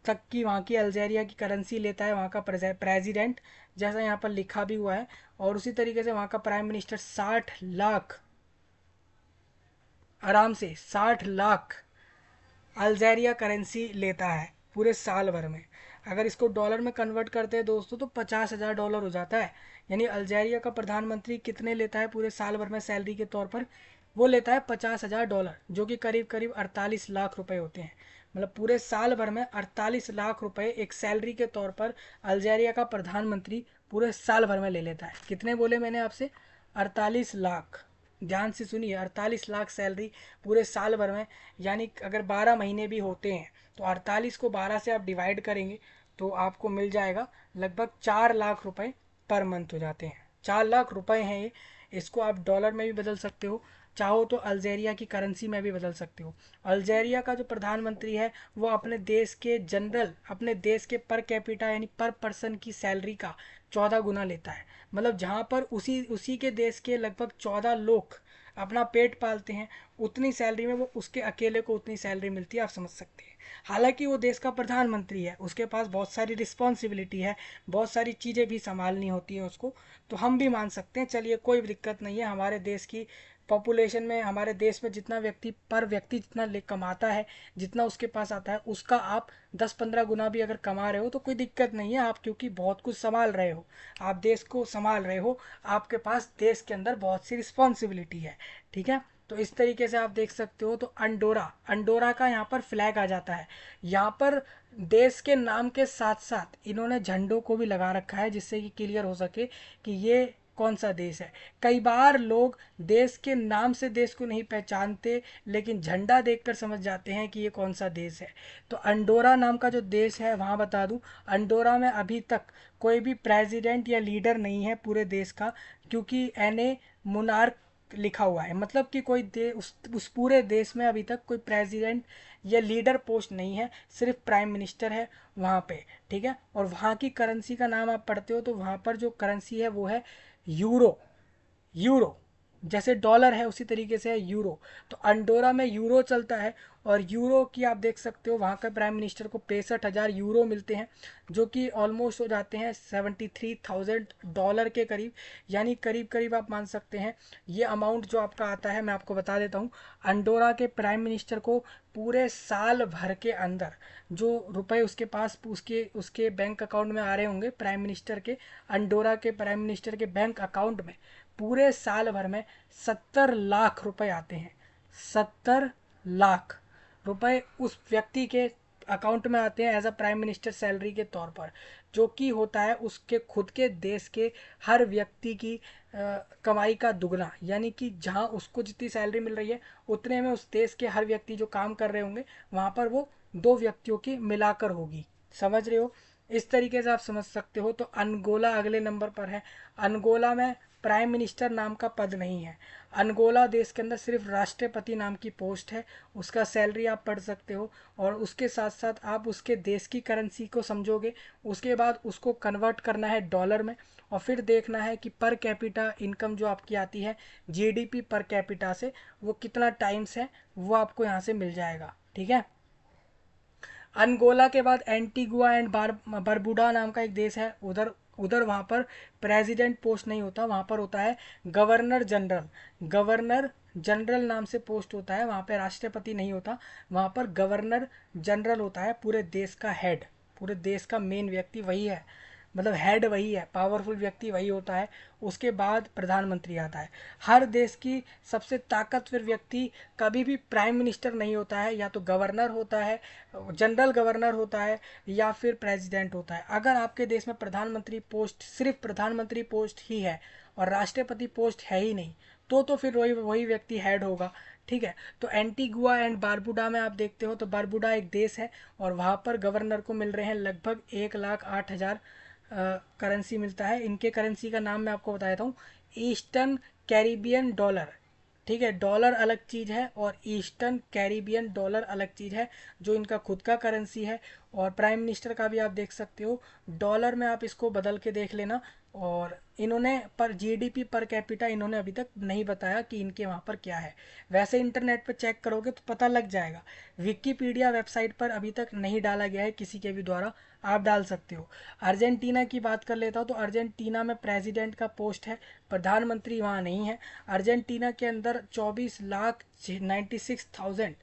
तक की वहाँ की अल्जेरिया की करेंसी लेता है वहाँ का प्रेसिडेंट जैसा यहाँ पर लिखा भी हुआ है और उसी तरीके से वहाँ का प्राइम मिनिस्टर साठ लाख आराम से साठ लाख अल्जेरिया करेंसी लेता है पूरे साल भर में अगर इसको डॉलर में कन्वर्ट करते हैं दोस्तों तो पचास हज़ार डॉलर हो जाता है यानी अल्जेरिया का प्रधानमंत्री कितने लेता है पूरे साल भर में सैलरी के तौर पर वो लेता है पचास हज़ार डॉलर जो कि करीब करीब अड़तालीस लाख रुपए होते हैं मतलब पूरे साल भर में अड़तालीस लाख रुपए एक सैलरी के तौर पर अल्जेरिया का प्रधानमंत्री पूरे साल भर में ले लेता है कितने बोले मैंने आपसे अड़तालीस लाख ध्यान से सुनिए अड़तालीस लाख सैलरी पूरे साल भर में यानी अगर बारह महीने भी होते हैं तो अड़तालीस को बारह से आप डिवाइड करेंगे तो आपको मिल जाएगा लगभग चार लाख रुपए पर मंथ हो जाते हैं चार लाख रुपए हैं ये इसको आप डॉलर में भी बदल सकते हो चाहो तो अल्जेरिया की करेंसी में भी बदल सकते हो अल्जेरिया का जो प्रधानमंत्री है वो अपने देश के जनरल अपने देश के पर कैपिटा यानी पर पर्सन की सैलरी का चौदह गुना लेता है मतलब जहाँ पर उसी उसी के देश के लगभग चौदह लोग अपना पेट पालते हैं उतनी सैलरी में वो उसके अकेले को उतनी सैलरी मिलती है आप समझ सकते हैं हालांकि वो देश का प्रधानमंत्री है उसके पास बहुत सारी रिस्पॉन्सिबिलिटी है बहुत सारी चीज़ें भी संभालनी होती है उसको तो हम भी मान सकते हैं चलिए कोई दिक्कत नहीं है हमारे देश की पॉपुलेशन में हमारे देश में जितना व्यक्ति पर व्यक्ति जितना ले कमाता है जितना उसके पास आता है उसका आप 10-15 गुना भी अगर कमा रहे हो तो कोई दिक्कत नहीं है आप क्योंकि बहुत कुछ संभाल रहे हो आप देश को संभाल रहे हो आपके पास देश के अंदर बहुत सी रिस्पॉन्सिबिलिटी है ठीक है तो इस तरीके से आप देख सकते हो तो अंडोरा अंडोरा का यहाँ पर फ्लैग आ जाता है यहाँ पर देश के नाम के साथ साथ इन्होंने झंडों को भी लगा रखा है जिससे कि क्लियर हो सके कि ये कौन सा देश है कई बार लोग देश के नाम से देश को नहीं पहचानते लेकिन झंडा देखकर समझ जाते हैं कि ये कौन सा देश है तो अंडोरा नाम का जो देश है वहाँ बता दूँ अंडोरा में अभी तक कोई भी प्रेसिडेंट या लीडर नहीं है पूरे देश का क्योंकि एन ए मुनार्क लिखा हुआ है मतलब कि कोई दे उस उस पूरे देश में अभी तक कोई प्रेसिडेंट या लीडर पोस्ट नहीं है सिर्फ प्राइम मिनिस्टर है वहाँ पे ठीक है और वहाँ की करेंसी का नाम आप पढ़ते हो तो वहाँ पर जो करेंसी है वो है यूरो यूरो जैसे डॉलर है उसी तरीके से है यूरो तो अंडोरा में यूरो चलता है और यूरो की आप देख सकते हो वहाँ के प्राइम मिनिस्टर को पैंसठ हज़ार यूरो मिलते हैं जो कि ऑलमोस्ट हो जाते हैं सेवेंटी थ्री थाउजेंड डॉलर के करीब यानी करीब करीब आप मान सकते हैं ये अमाउंट जो आपका आता है मैं आपको बता देता हूँ अंडोरा के प्राइम मिनिस्टर को पूरे साल भर के अंदर जो रुपए उसके पास उसके उसके बैंक अकाउंट में आ रहे होंगे प्राइम मिनिस्टर के अंडोरा के प्राइम मिनिस्टर के बैंक अकाउंट में पूरे साल भर में सत्तर लाख रुपए आते हैं सत्तर लाख रुपए उस व्यक्ति के अकाउंट में आते हैं as a prime minister salary के तौर पर जो कि होता है उसके खुद के देश के हर व्यक्ति की आ, कमाई का दुगना यानी कि जहाँ उसको जितनी सैलरी मिल रही है उतने में उस देश के हर व्यक्ति जो काम कर रहे होंगे वहाँ पर वो दो व्यक्तियों की मिलाकर होगी समझ रहे हो इस तरीके से आप समझ सकते हो तो अनगोला अगले नंबर पर है अनगोला में प्राइम मिनिस्टर नाम का पद नहीं है अनगोला देश के अंदर सिर्फ राष्ट्रपति नाम की पोस्ट है उसका सैलरी आप पढ़ सकते हो और उसके साथ साथ आप उसके देश की करेंसी को समझोगे उसके बाद उसको कन्वर्ट करना है डॉलर में और फिर देखना है कि पर कैपिटा इनकम जो आपकी आती है जीडीपी पर कैपिटा से वो कितना टाइम्स है वो आपको यहाँ से मिल जाएगा ठीक है अनगोला के बाद एंटीगुआ एंड बार बरबुडा नाम का एक देश है उधर उधर वहाँ पर प्रेसिडेंट पोस्ट नहीं होता वहाँ पर होता है गवर्नर जनरल गवर्नर जनरल नाम से पोस्ट होता है वहाँ पर राष्ट्रपति नहीं होता वहाँ पर गवर्नर जनरल होता है पूरे देश का हेड पूरे देश का मेन व्यक्ति वही है मतलब हेड वही है पावरफुल व्यक्ति वही होता है उसके बाद प्रधानमंत्री आता है हर देश की सबसे ताकतवर व्यक्ति कभी भी प्राइम मिनिस्टर नहीं होता है या तो गवर्नर होता है जनरल गवर्नर होता है या फिर प्रेसिडेंट होता है अगर आपके देश में प्रधानमंत्री पोस्ट सिर्फ प्रधानमंत्री पोस्ट ही है और राष्ट्रपति पोस्ट है ही नहीं तो तो फिर वही वही व्यक्ति हेड होगा ठीक है तो एंटीगुआ एंड बारबुडा में आप देखते हो तो बारबुडा एक देश है और वहाँ पर गवर्नर को मिल रहे हैं लगभग एक लाख आठ हज़ार करेंसी मिलता है इनके करेंसी का नाम मैं आपको बता देता हूँ ईस्टर्न कैरिबियन डॉलर ठीक है डॉलर अलग चीज़ है और ईस्टर्न कैरिबियन डॉलर अलग चीज़ है जो इनका खुद का करेंसी है और प्राइम मिनिस्टर का भी आप देख सकते हो डॉलर में आप इसको बदल के देख लेना और इन्होंने पर जीडीपी पर कैपिटा इन्होंने अभी तक नहीं बताया कि इनके वहाँ पर क्या है वैसे इंटरनेट पर चेक करोगे तो पता लग जाएगा विकीपीडिया वेबसाइट पर अभी तक नहीं डाला गया है किसी के भी द्वारा आप डाल सकते हो अर्जेंटीना की बात कर लेता हूँ तो अर्जेंटीना में प्रेसिडेंट का पोस्ट है प्रधानमंत्री वहाँ नहीं है अर्जेंटीना के अंदर चौबीस लाख नाइन्टी सिक्स थाउजेंड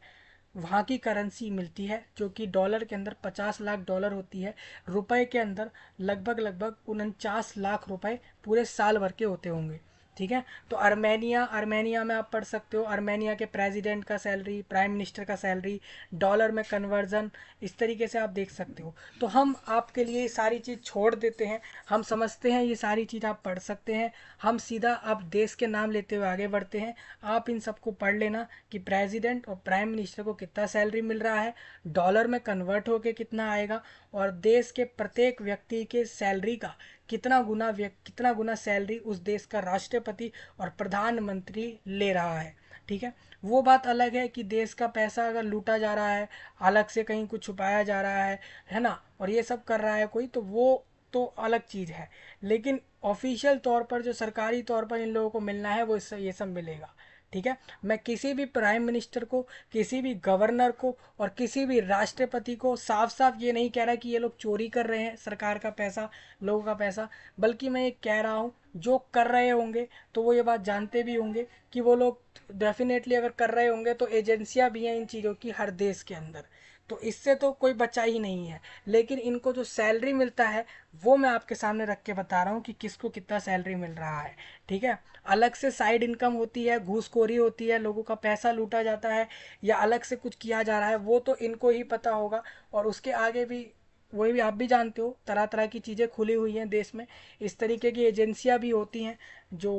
वहाँ की करेंसी मिलती है जो कि डॉलर के अंदर पचास लाख डॉलर होती है रुपए के अंदर लगभग लगभग उनचास लाख रुपए पूरे साल भर के होते होंगे ठीक है तो अर्मेनिया अर्मेनिया में आप पढ़ सकते हो अर्मेनिया के प्रेसिडेंट का सैलरी प्राइम मिनिस्टर का सैलरी डॉलर में कन्वर्जन इस तरीके से आप देख सकते हो तो हम आपके लिए सारी चीज़ छोड़ देते हैं हम समझते हैं ये सारी चीज़ आप पढ़ सकते हैं हम सीधा आप देश के नाम लेते हुए आगे बढ़ते हैं आप इन सबको पढ़ लेना कि प्रेजिडेंट और प्राइम मिनिस्टर को कितना सैलरी मिल रहा है डॉलर में कन्वर्ट होकर कितना आएगा और देश के प्रत्येक व्यक्ति के सैलरी का कितना गुना कितना गुना सैलरी उस देश का राष्ट्रपति और प्रधानमंत्री ले रहा है ठीक है वो बात अलग है कि देश का पैसा अगर लूटा जा रहा है अलग से कहीं कुछ छुपाया जा रहा है है ना और ये सब कर रहा है कोई तो वो तो अलग चीज़ है लेकिन ऑफिशियल तौर पर जो सरकारी तौर पर इन लोगों को मिलना है वो ये सब मिलेगा ठीक है मैं किसी भी प्राइम मिनिस्टर को किसी भी गवर्नर को और किसी भी राष्ट्रपति को साफ साफ ये नहीं कह रहा कि ये लोग चोरी कर रहे हैं सरकार का पैसा लोगों का पैसा बल्कि मैं ये कह रहा हूँ जो कर रहे होंगे तो वो ये बात जानते भी होंगे कि वो लोग डेफिनेटली अगर कर रहे होंगे तो एजेंसियाँ भी हैं इन चीज़ों की हर देश के अंदर तो इससे तो कोई बचा ही नहीं है लेकिन इनको जो सैलरी मिलता है वो मैं आपके सामने रख के बता रहा हूँ कि किसको कितना सैलरी मिल रहा है ठीक है अलग से साइड इनकम होती है घूसखोरी होती है लोगों का पैसा लूटा जाता है या अलग से कुछ किया जा रहा है वो तो इनको ही पता होगा और उसके आगे भी वही भी आप भी जानते हो तरह तरह की चीज़ें खुली हुई हैं देश में इस तरीके की एजेंसियाँ भी होती हैं जो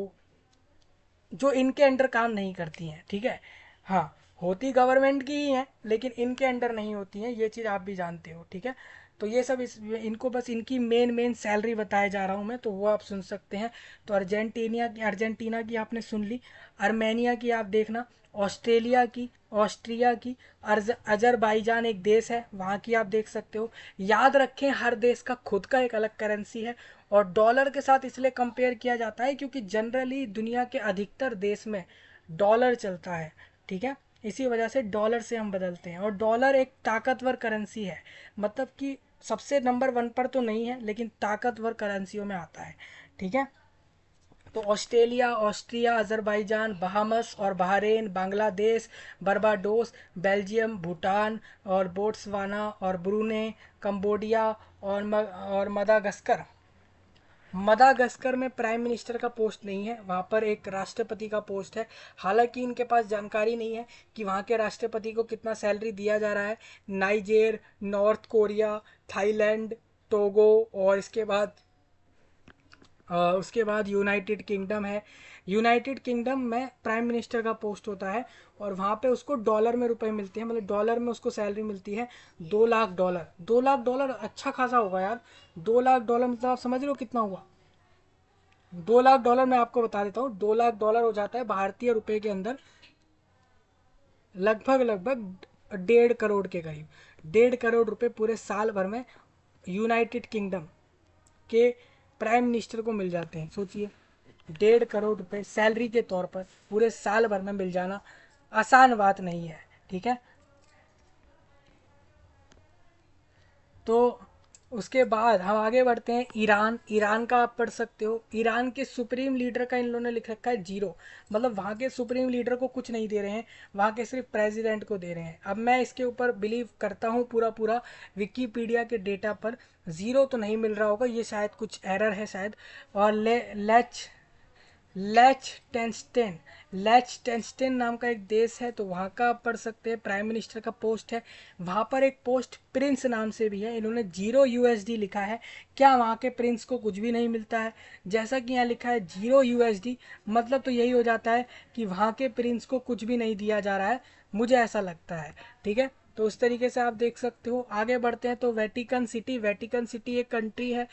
जो इनके अंडर काम नहीं करती हैं ठीक है हाँ होती गवर्नमेंट की ही है लेकिन इनके अंडर नहीं होती हैं ये चीज़ आप भी जानते हो ठीक है तो ये सब इस इनको बस इनकी मेन मेन सैलरी बताया जा रहा हूँ मैं तो वो आप सुन सकते हैं तो अर्जेंटीनिया की अर्जेंटीना की आपने सुन ली अर्मेनिया की आप देखना ऑस्ट्रेलिया की ऑस्ट्रिया की अर्ज अजरबाईजान एक देश है वहाँ की आप देख सकते हो याद रखें हर देश का खुद का एक अलग करेंसी है और डॉलर के साथ इसलिए कंपेयर किया जाता है क्योंकि जनरली दुनिया के अधिकतर देश में डॉलर चलता है ठीक है इसी वजह से डॉलर से हम बदलते हैं और डॉलर एक ताकतवर करेंसी है मतलब कि सबसे नंबर वन पर तो नहीं है लेकिन ताकतवर करेंसियों में आता है ठीक है तो ऑस्ट्रेलिया ऑस्ट्रिया अजरबैजान बहामस और Bahrain Bangladesh Barbados Belgium Bhutan और बोट्सवाना और ब्रूने कंबोडिया और म, और मदागस्कर मदागस्कर में प्राइम मिनिस्टर का पोस्ट नहीं है वहाँ पर एक राष्ट्रपति का पोस्ट है हालांकि इनके पास जानकारी नहीं है कि वहाँ के राष्ट्रपति को कितना सैलरी दिया जा रहा है Niger North Korea Thailand Togo और इसके बाद आ, उसके बाद यूनाइटेड किंगडम है यूनाइटेड किंगडम में प्राइम मिनिस्टर का पोस्ट होता है और वहाँ पे उसको डॉलर में रुपए मिलते हैं मतलब डॉलर में उसको सैलरी मिलती है दो लाख डॉलर दो लाख डॉलर अच्छा खासा होगा यार दो लाख डॉलर मतलब आप समझ लो कितना हुआ दो लाख डॉलर मैं आपको बता देता हूँ दो लाख डॉलर हो जाता है भारतीय रुपये के अंदर लगभग लगभग डेढ़ करोड़ के करीब डेढ़ करोड़ रुपए पूरे साल भर में यूनाइटेड किंगडम के प्राइम मिनिस्टर को मिल जाते हैं सोचिए डेढ़ करोड़ रुपए सैलरी के तौर पर पूरे साल भर में मिल जाना आसान बात नहीं है ठीक है तो उसके बाद हम आगे बढ़ते हैं ईरान ईरान का आप पढ़ सकते हो ईरान के सुप्रीम लीडर का इन लोगों ने लिख रखा है जीरो मतलब वहाँ के सुप्रीम लीडर को कुछ नहीं दे रहे हैं वहाँ के सिर्फ प्रेसिडेंट को दे रहे हैं अब मैं इसके ऊपर बिलीव करता हूँ पूरा पूरा विकीपीडिया के डेटा पर ज़ीरो तो नहीं मिल रहा होगा ये शायद कुछ एरर है शायद और ले लेच लेच टेंस्टेन लेच टेंस्टेन नाम का एक देश है तो वहाँ का पढ़ सकते हैं प्राइम मिनिस्टर का पोस्ट है वहाँ पर एक पोस्ट प्रिंस नाम से भी है इन्होंने जीरो यूएसडी लिखा है क्या वहाँ के प्रिंस को कुछ भी नहीं मिलता है जैसा कि यहाँ लिखा है जीरो यूएसडी मतलब तो यही हो जाता है कि वहाँ के प्रिंस को कुछ भी नहीं दिया जा रहा है मुझे ऐसा लगता है ठीक है तो उस तरीके से आप देख सकते हो आगे बढ़ते हैं तो वेटिकन सिटी वेटिकन सिटी एक कंट्री है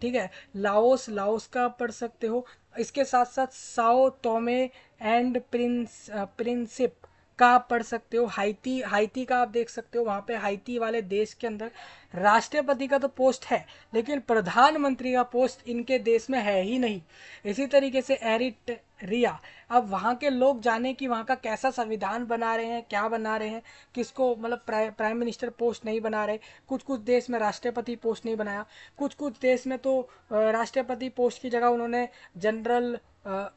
ठीक है लाओस लाओस का आप पढ़ सकते हो इसके साथ साथ Sao Tome and prince Principe का आप पढ़ सकते हो हाइती हाइती का आप देख सकते हो वहाँ पे हाइती वाले देश के अंदर राष्ट्रपति का तो पोस्ट है लेकिन प्रधानमंत्री का पोस्ट इनके देश में है ही नहीं इसी तरीके से एरिट रिया अब वहाँ के लोग जाने कि वहाँ का कैसा संविधान बना रहे हैं क्या बना रहे हैं किसको मतलब प्राइम मिनिस्टर पोस्ट नहीं बना रहे कुछ कुछ देश में राष्ट्रपति पोस्ट नहीं बनाया कुछ कुछ देश में तो राष्ट्रपति पोस्ट की जगह उन्होंने जनरल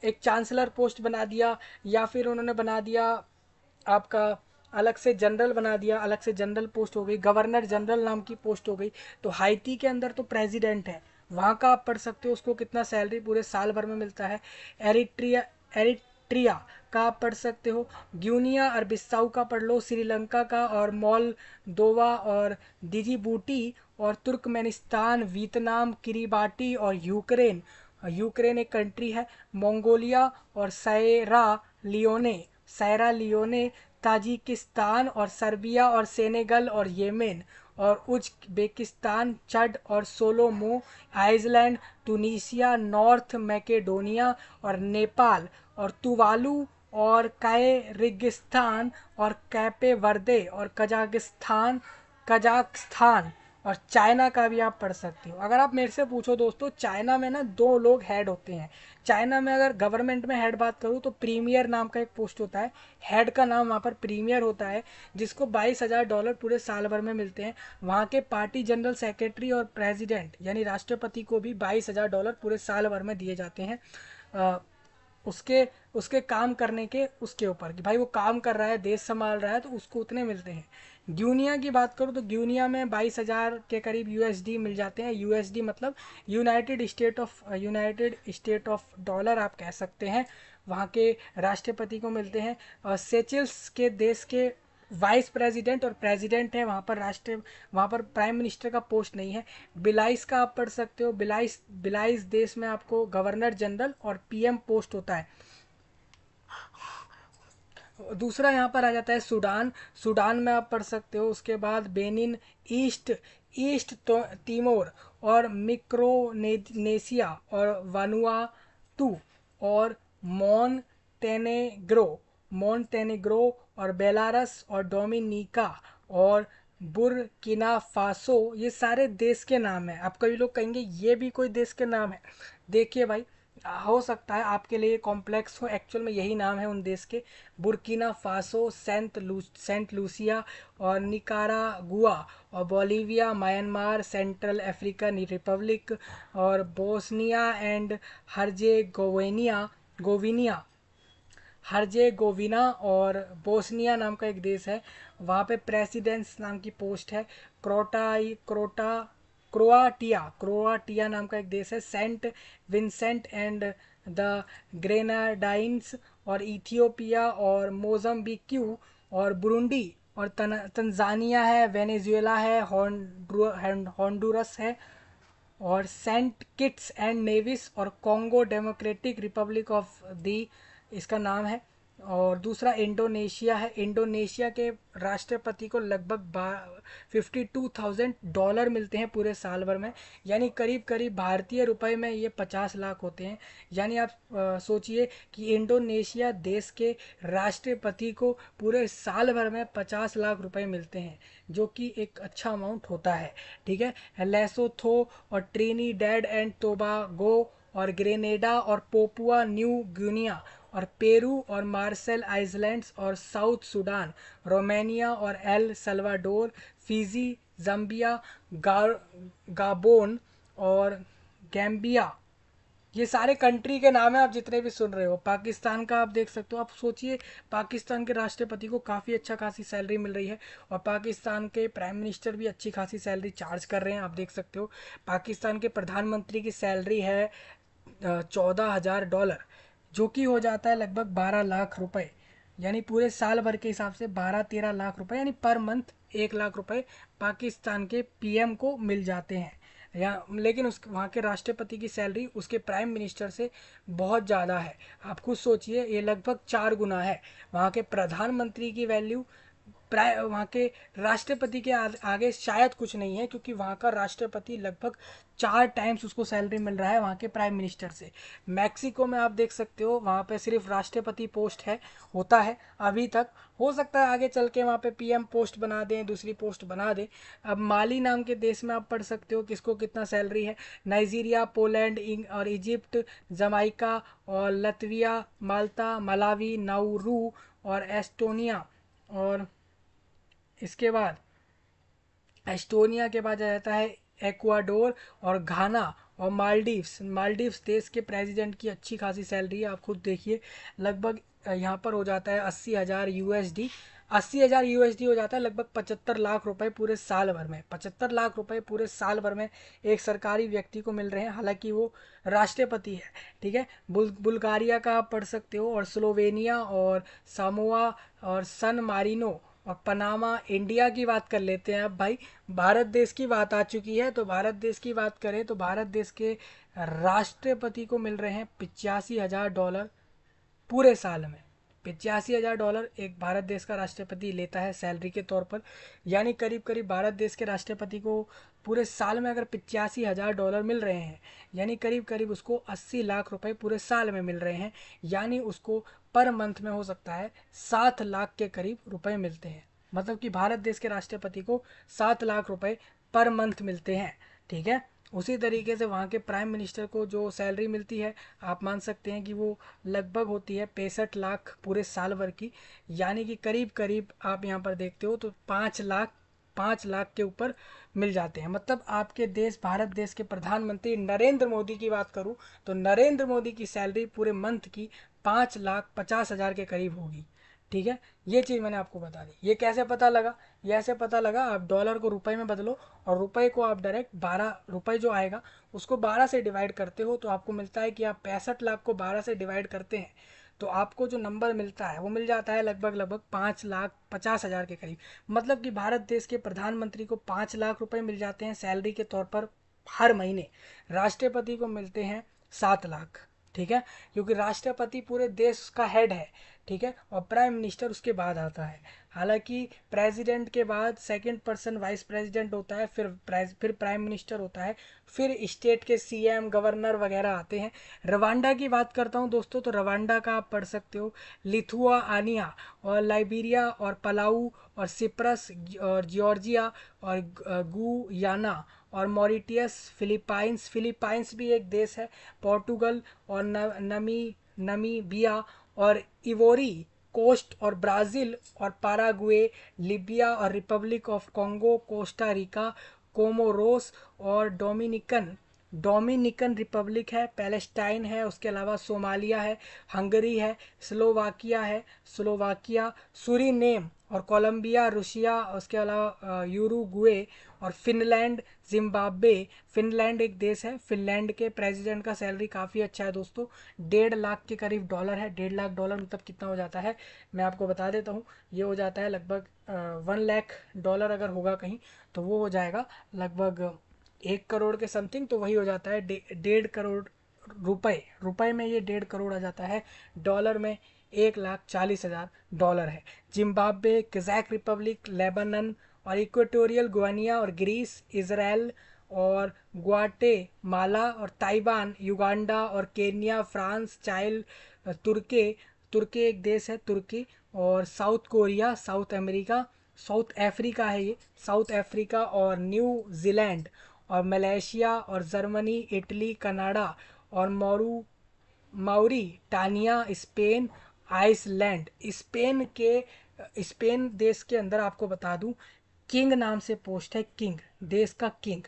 एक चांसलर पोस्ट बना दिया या फिर उन्होंने बना दिया आपका अलग से जनरल बना दिया अलग से जनरल पोस्ट हो गई गवर्नर जनरल नाम की पोस्ट हो गई तो हाइती के अंदर तो प्रेसिडेंट है वहाँ का आप पढ़ सकते हो उसको कितना सैलरी पूरे साल भर में मिलता है एरिट्रिया एरिट्रिया का आप पढ़ सकते हो ग्यूनिया और बिस्साऊ का पढ़ लो श्रीलंका का और मॉल दोवा और दिजीबूटी और तुर्कमेनिस्तान वियतनाम किरीबाटी और यूक्रेन यूक्रेन एक कंट्री है मंगोलिया और Sierra Leone Sierra Leone Tajikistan और सर्बिया और सेनेगल और येमेन और उज्बेकिस्तान चड और Solomon Iceland Tunisia North Macedonia और नेपाल और तुवालू और रिगिस्तान और कैपे वर्दे और कजाकिस्तान कजाकिस्तान और चाइना का भी आप पढ़ सकते हो अगर आप मेरे से पूछो दोस्तों चाइना में ना दो लोग हेड होते हैं चाइना में अगर गवर्नमेंट में हेड बात करूँ तो प्रीमियर नाम का एक पोस्ट होता है हेड का नाम वहाँ पर प्रीमियर होता है जिसको बाईस हज़ार डॉलर पूरे साल भर में मिलते हैं वहाँ के पार्टी जनरल सेक्रेटरी और प्रेसिडेंट यानी राष्ट्रपति को भी बाईस हज़ार डॉलर पूरे साल भर में दिए जाते हैं आ, उसके उसके काम करने के उसके ऊपर कि भाई वो काम कर रहा है देश संभाल रहा है तो उसको उतने मिलते हैं ग्यूनिया की बात करूँ तो ग्यूनिया में बाईस हज़ार के करीब यूएसडी मिल जाते हैं यूएसडी मतलब United State of United State of dollar आप कह सकते हैं वहाँ के राष्ट्रपति को मिलते हैं और सेचल्स के देश के वाइस प्रेसिडेंट और प्रेसिडेंट है वहाँ पर राष्ट्र वहाँ पर प्राइम मिनिस्टर का पोस्ट नहीं है बिलाइस का आप पढ़ सकते हो बिलाइस बिलाइस देश में आपको गवर्नर जनरल और पीएम पोस्ट होता है दूसरा यहाँ पर आ जाता है सूडान सूडान में आप पढ़ सकते हो उसके बाद बेनिन ईस्ट ईस्ट तो, तिमोर और मिक्रोनेसिया और वनुआ टू और मॉन टेनेग्रो मॉन्टेनेग्रो और बेलारस और डोमिनिका और बुरकिना फासो ये सारे देश के नाम हैं आप कई लोग कहेंगे ये भी कोई देश के नाम है देखिए भाई हो सकता है आपके लिए कॉम्प्लेक्स हो एक्चुअल में यही नाम है उन देश के Burkina Faso Saint Lu Saint Lucia और निकारा गुआ और Bolivia Myanmar Central African Republic और बोस्निया एंड हरजे गोवेनिया गोविनिया हरजे गोविना और बोस्निया नाम का एक देश है वहाँ पे प्रेसिडेंस नाम की पोस्ट है क्रोटाई क्रोटा क्रोआटिया क्रोआटिया नाम का एक देश है Saint Vincent and the Grenadines और इथियोपिया और मोजम्बिक्यू और बुरुंडी और तन, तंजानिया है वेनेजुएला है हॉन्डुरस है और सेंट किट्स एंड नेविस और Congo Democratic Republic of the इसका नाम है और दूसरा इंडोनेशिया है इंडोनेशिया के राष्ट्रपति को लगभग फिफ्टी टू थाउजेंड डॉलर मिलते हैं पूरे साल भर में यानी करीब करीब भारतीय रुपए में ये पचास लाख होते हैं यानी आप सोचिए कि इंडोनेशिया देश के राष्ट्रपति को पूरे साल भर में पचास लाख रुपए मिलते हैं जो कि एक अच्छा अमाउंट होता है ठीक है लेसोथो और ट्रेनी डेड एंड टोबागो और ग्रेनेडा और पोपुआ न्यू गुनिया और पेरू और मार्सल आइसलैंड्स और साउथ सूडान रोमानिया और El Salvador Fiji Zambia Gabon और गैम्बिया ये सारे कंट्री के नाम है आप जितने भी सुन रहे हो पाकिस्तान का आप देख सकते हो आप सोचिए पाकिस्तान के राष्ट्रपति को काफ़ी अच्छा खासी सैलरी मिल रही है और पाकिस्तान के प्राइम मिनिस्टर भी अच्छी खासी सैलरी चार्ज कर रहे हैं आप देख सकते हो पाकिस्तान के प्रधानमंत्री की सैलरी है चौदह हज़ार डॉलर जो कि हो जाता है लगभग बारह लाख रुपए यानी पूरे साल भर के हिसाब से बारह तेरह लाख रुपए यानी पर मंथ एक लाख रुपए पाकिस्तान के पीएम को मिल जाते हैं या लेकिन उस वहाँ के राष्ट्रपति की सैलरी उसके प्राइम मिनिस्टर से बहुत ज़्यादा है आप खुद सोचिए ये लगभग चार गुना है वहाँ के प्रधानमंत्री की वैल्यू प्राय वहाँ के राष्ट्रपति के आगे शायद कुछ नहीं है क्योंकि वहाँ का राष्ट्रपति लगभग चार टाइम्स उसको सैलरी मिल रहा है वहाँ के प्राइम मिनिस्टर से मैक्सिको में आप देख सकते हो वहाँ पे सिर्फ राष्ट्रपति पोस्ट है होता है अभी तक हो सकता है आगे चल के वहाँ पे पीएम पोस्ट बना दें दूसरी पोस्ट बना दें अब माली नाम के देश में आप पढ़ सकते हो किसको कितना सैलरी है नाइजीरिया पोलैंड और इजिप्ट जमाइका और लतविया माल्टा मलावी नाउरू और एस्टोनिया और इसके बाद एस्टोनिया के बाद आ जाता है एक्वाडोर और घाना और मालदीव्स मालदीव्स देश के प्रेसिडेंट की अच्छी खासी सैलरी है आप खुद देखिए लगभग यहाँ पर हो जाता है अस्सी हज़ार यू एस डी अस्सी हज़ार यू हो जाता है लगभग पचहत्तर लाख रुपए पूरे साल भर में पचहत्तर लाख रुपए पूरे साल भर में एक सरकारी व्यक्ति को मिल रहे हैं हालांकि वो राष्ट्रपति है ठीक है बुल बुल्गारिया का आप पढ़ सकते हो और स्लोवेनिया और सामोआ और सन मारिनो और पनामा इंडिया की बात कर लेते हैं अब भाई भारत देश की बात आ चुकी है तो भारत देश की बात करें तो भारत देश के राष्ट्रपति को मिल रहे हैं पिचासी हज़ार डॉलर पूरे साल में पिचासी हज़ार डॉलर एक भारत देश का राष्ट्रपति लेता है सैलरी के तौर पर यानी करीब करीब भारत देश के राष्ट्रपति को पूरे साल में अगर पिचासी हज़ार डॉलर मिल रहे हैं यानी करीब करीब उसको अस्सी लाख रुपए पूरे साल में मिल रहे हैं यानी उसको पर मंथ में हो सकता है सात लाख के करीब रुपए मिलते हैं मतलब कि भारत देश के राष्ट्रपति को सात लाख रुपए पर मंथ मिलते हैं ठीक है उसी तरीके से वहाँ के प्राइम मिनिस्टर को जो सैलरी मिलती है आप मान सकते हैं कि वो लगभग होती है पैंसठ लाख पूरे साल भर की यानी कि करीब करीब आप यहाँ पर देखते हो तो पाँच लाख पाँच लाख के ऊपर मिल जाते हैं मतलब आपके देश भारत देश के प्रधानमंत्री नरेंद्र मोदी की बात करूं तो नरेंद्र मोदी की सैलरी पूरे मंथ की पाँच लाख पचास हज़ार के करीब होगी ठीक है ये चीज़ मैंने आपको बता दी ये कैसे पता लगा ये ऐसे पता लगा आप डॉलर को रुपए में बदलो और रुपए को आप डायरेक्ट बारह रुपए जो आएगा उसको बारह से डिवाइड करते हो तो आपको मिलता है कि आप पैंसठ लाख को बारह से डिवाइड करते हैं तो आपको जो नंबर मिलता है वो मिल जाता है लगभग लगभग पाँच लाख पचास हज़ार के करीब मतलब कि भारत देश के प्रधानमंत्री को पाँच लाख रुपए मिल जाते हैं सैलरी के तौर पर हर महीने राष्ट्रपति को मिलते हैं सात लाख ठीक है क्योंकि राष्ट्रपति पूरे देश का हेड है ठीक है और प्राइम मिनिस्टर उसके बाद आता है हालांकि प्रेसिडेंट के बाद सेकंड पर्सन वाइस प्रेसिडेंट होता है फिर फिर प्राइम मिनिस्टर होता है फिर स्टेट के सीएम गवर्नर वगैरह आते हैं रवांडा की बात करता हूँ दोस्तों तो रवांडा का आप पढ़ सकते हो लिथुआ आनिया और लाइबीरिया और पलाऊ और सिप्रस और जॉर्जिया और गुयाना और मॉरिटियस फिलीपाइंस फिलीपाइंस भी एक देश है पोर्टुगल और न, नमी बिया और इवोरी कोस्ट और ब्राज़ील और पाराग्वे लीबिया और Republic of Congo Costa Rica Comoros और डोमिनिकन डोमिनिकन रिपब्लिक है पैलेस्टाइन है उसके अलावा सोमालिया है हंगरी है स्लोवाकिया है स्लोवाकिया सूरी नेम और कोलंबिया रूसिया उसके अलावा यूरूग्वे और फिनलैंड जिम्बाब्वे फिनलैंड एक देश है फिनलैंड के प्रेसिडेंट का सैलरी काफ़ी अच्छा है दोस्तों डेढ़ लाख के करीब डॉलर है डेढ़ लाख डॉलर मतलब कितना हो जाता है मैं आपको बता देता हूँ ये हो जाता है लगभग वन लाख डॉलर अगर होगा कहीं तो वो हो जाएगा लगभग एक करोड़ के समथिंग तो वही हो जाता है डेढ़ करोड़ रुपए रुपए में ये डेढ़ करोड़ आ जाता है डॉलर में एक लाख चालीस हज़ार डॉलर है जिम्बाब्वे कजैक रिपब्लिक लेबनन और इक्वेटोरियल गुआनिया और ग्रीस इसराइल और ग्वाटे माला और ताइवान युगांडा और केन्या फ्रांस चाइल तुर्के तुर्की एक देश है तुर्की और South Korea South America South Africa है ये साउथ अफ्रीका और न्यू जीलैंड और मलेशिया और जर्मनी इटली कनाडा और मोरू Mauritania Spain Iceland Spain के स्पेन देश के अंदर आपको बता दूं किंग नाम से पोस्ट है किंग देश का किंग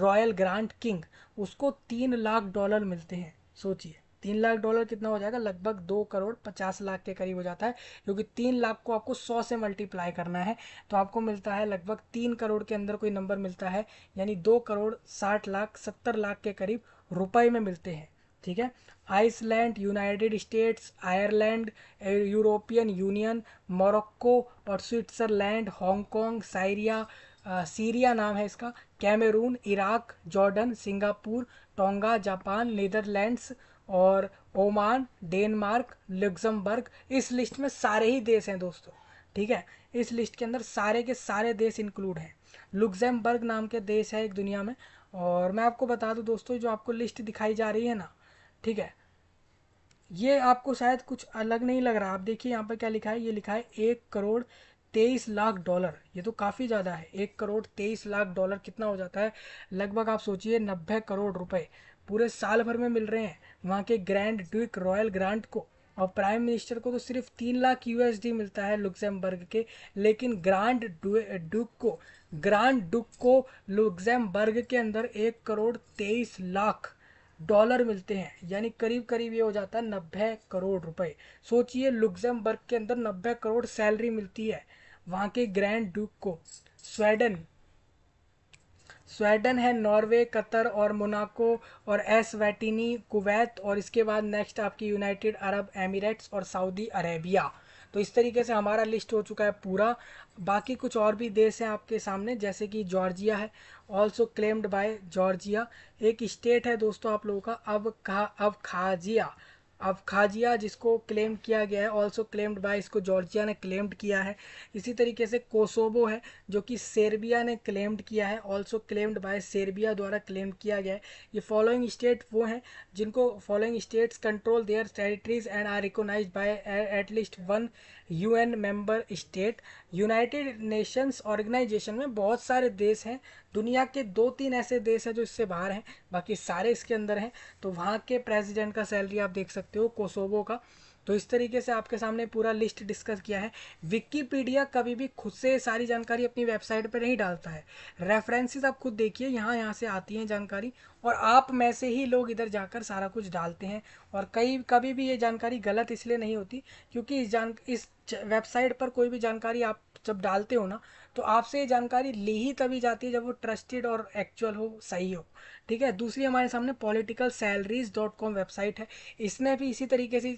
रॉयल ग्रांड किंग उसको तीन लाख डॉलर मिलते हैं सोचिए तीन लाख डॉलर कितना हो जाएगा लगभग दो करोड़ पचास लाख के करीब हो जाता है क्योंकि तीन लाख को आपको सौ से मल्टीप्लाई करना है तो आपको मिलता है लगभग तीन करोड़ के अंदर कोई नंबर मिलता है यानी दो करोड़ साठ लाख सत्तर लाख के करीब रुपए में मिलते हैं ठीक है Iceland United States Ireland European Union Morocco और स्विट्ज़रलैंड हांगकॉन्ग साइरिया सीरिया नाम है इसका Cameroon Iraq Jordan Singapore Tonga Japan Netherlands और ओमान डेनमार्क लुक्जमबर्ग इस लिस्ट में सारे ही देश हैं दोस्तों ठीक है इस लिस्ट के अंदर सारे के सारे देश इंक्लूड हैं लुक्जमबर्ग नाम के देश है एक दुनिया में और मैं आपको बता दूं दोस्तों जो आपको लिस्ट दिखाई जा रही है ना ठीक है ये आपको शायद कुछ अलग नहीं लग रहा आप देखिए यहाँ पर क्या लिखा है ये लिखा है एक करोड़ तेईस लाख डॉलर ये तो काफ़ी ज़्यादा है एक करोड़ तेईस लाख डॉलर कितना हो जाता है लगभग आप सोचिए नब्बे करोड़ रुपए पूरे साल भर में मिल रहे हैं वहाँ के ग्रैंड ड्यूक रॉयल ग्रांट को और प्राइम मिनिस्टर को तो सिर्फ तीन लाख यूएसडी मिलता है लुक्जमबर्ग के लेकिन ग्रांड ड्यूक को ग्रांड डुक को लुक्जमबर्ग के अंदर एक करोड़ तेईस लाख डॉलर मिलते हैं यानी करीब करीब ये हो जाता है नब्बे करोड़ रुपए सोचिए लुक्जमबर्ग के अंदर नब्बे करोड़ सैलरी मिलती है वहाँ के ग्रैंड ड्यूक को स्वेडन स्वेडन है नॉर्वे कतर और मोनाको और एस वैटिनी कुवैत और इसके बाद नेक्स्ट आपकी यूनाइटेड अरब एमिरेट्स और सऊदी अरेबिया तो इस तरीके से हमारा लिस्ट हो चुका है पूरा बाकी कुछ और भी देश हैं आपके सामने जैसे कि जॉर्जिया है ऑल्सो क्लेम्ड बाय जॉर्जिया एक स्टेट है दोस्तों आप लोगों का अब खा अब खाजिया अब खाजिया जिसको क्लेम किया गया है ऑल्सो क्लेम्ड बाय इसको जॉर्जिया ने क्लेम्ड किया है इसी तरीके से कोसोबो है जो कि सेर्बिया ने क्लेम्ड किया है ऑल्सो क्लेम्ड बाय सेर्बिया द्वारा क्लेम किया गया है ये फॉलोइंग स्टेट वो हैं जिनको following states control their territories and are recognise by at least one UN member state United Nations organisation में बहुत सारे देश हैं दुनिया के दो तीन ऐसे देश हैं जो इससे बाहर हैं बाकी सारे इसके अंदर हैं तो वहाँ के प्रेसिडेंट का सैलरी आप देख सकते हो कोसोवो का तो इस तरीके से आपके सामने पूरा लिस्ट डिस्कस किया है विकीपीडिया कभी भी खुद से सारी जानकारी अपनी वेबसाइट पर नहीं डालता है रेफरेंसेस आप खुद देखिए यहाँ यहाँ से आती हैं जानकारी और आप में से ही लोग इधर जाकर सारा कुछ डालते हैं और कई कभी भी ये जानकारी गलत इसलिए नहीं होती क्योंकि इस जान इस वेबसाइट पर कोई भी जानकारी आप जब डालते हो ना तो आपसे ये जानकारी ली ही तभी जाती है जब वो ट्रस्टेड और एक्चुअल हो सही हो ठीक है दूसरी हमारे सामने political salaries dot com website है इसने भी इसी तरीके से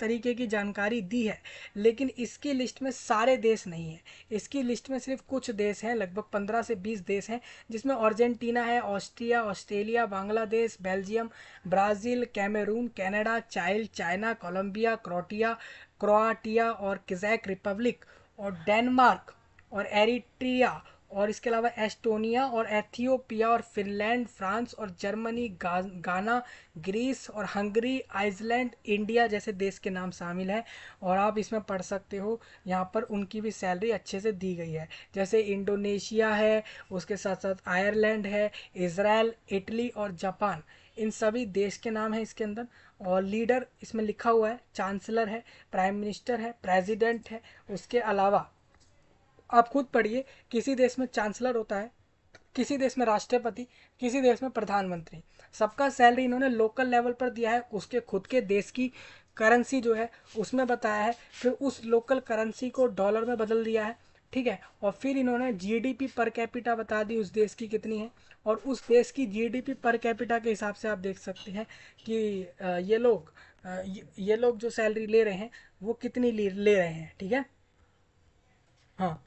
तरीके की जानकारी दी है लेकिन इसकी लिस्ट में सारे देश नहीं है इसकी लिस्ट में सिर्फ कुछ देश हैं लगभग पंद्रह से बीस देश हैं जिसमें अर्जेंटीना है Austria Australia Bangladesh Belgium Brazil Cameroon Canada Chile China Colombia Croatia Croatia और किजैक रिपब्लिक और डेनमार्क और एरिट्रिया और इसके अलावा एस्टोनिया और एथियोपिया और फिनलैंड फ्रांस और जर्मनी गा, गाना ग्रीस और हंगरी आइसलैंड इंडिया जैसे देश के नाम शामिल हैं और आप इसमें पढ़ सकते हो यहाँ पर उनकी भी सैलरी अच्छे से दी गई है जैसे इंडोनेशिया है उसके साथ साथ आयरलैंड है इसराइल इटली और जापान इन सभी देश के नाम हैं इसके अंदर और लीडर इसमें लिखा हुआ है चांसलर है प्राइम मिनिस्टर है प्रेसिडेंट है उसके अलावा आप खुद पढ़िए किसी देश में चांसलर होता है किसी देश में राष्ट्रपति किसी देश में प्रधानमंत्री सबका सैलरी इन्होंने लोकल लेवल पर दिया है उसके खुद के देश की करेंसी जो है उसमें बताया है फिर उस लोकल करेंसी को डॉलर में बदल दिया है ठीक है और फिर इन्होंने जीडीपी पर कैपिटा बता दी उस देश की कितनी है और उस देश की जीडीपी पर कैपिटा के हिसाब से आप देख सकते हैं कि ये लोग ये लोग जो सैलरी ले रहे हैं वो कितनी ले रहे हैं ठीक है हाँ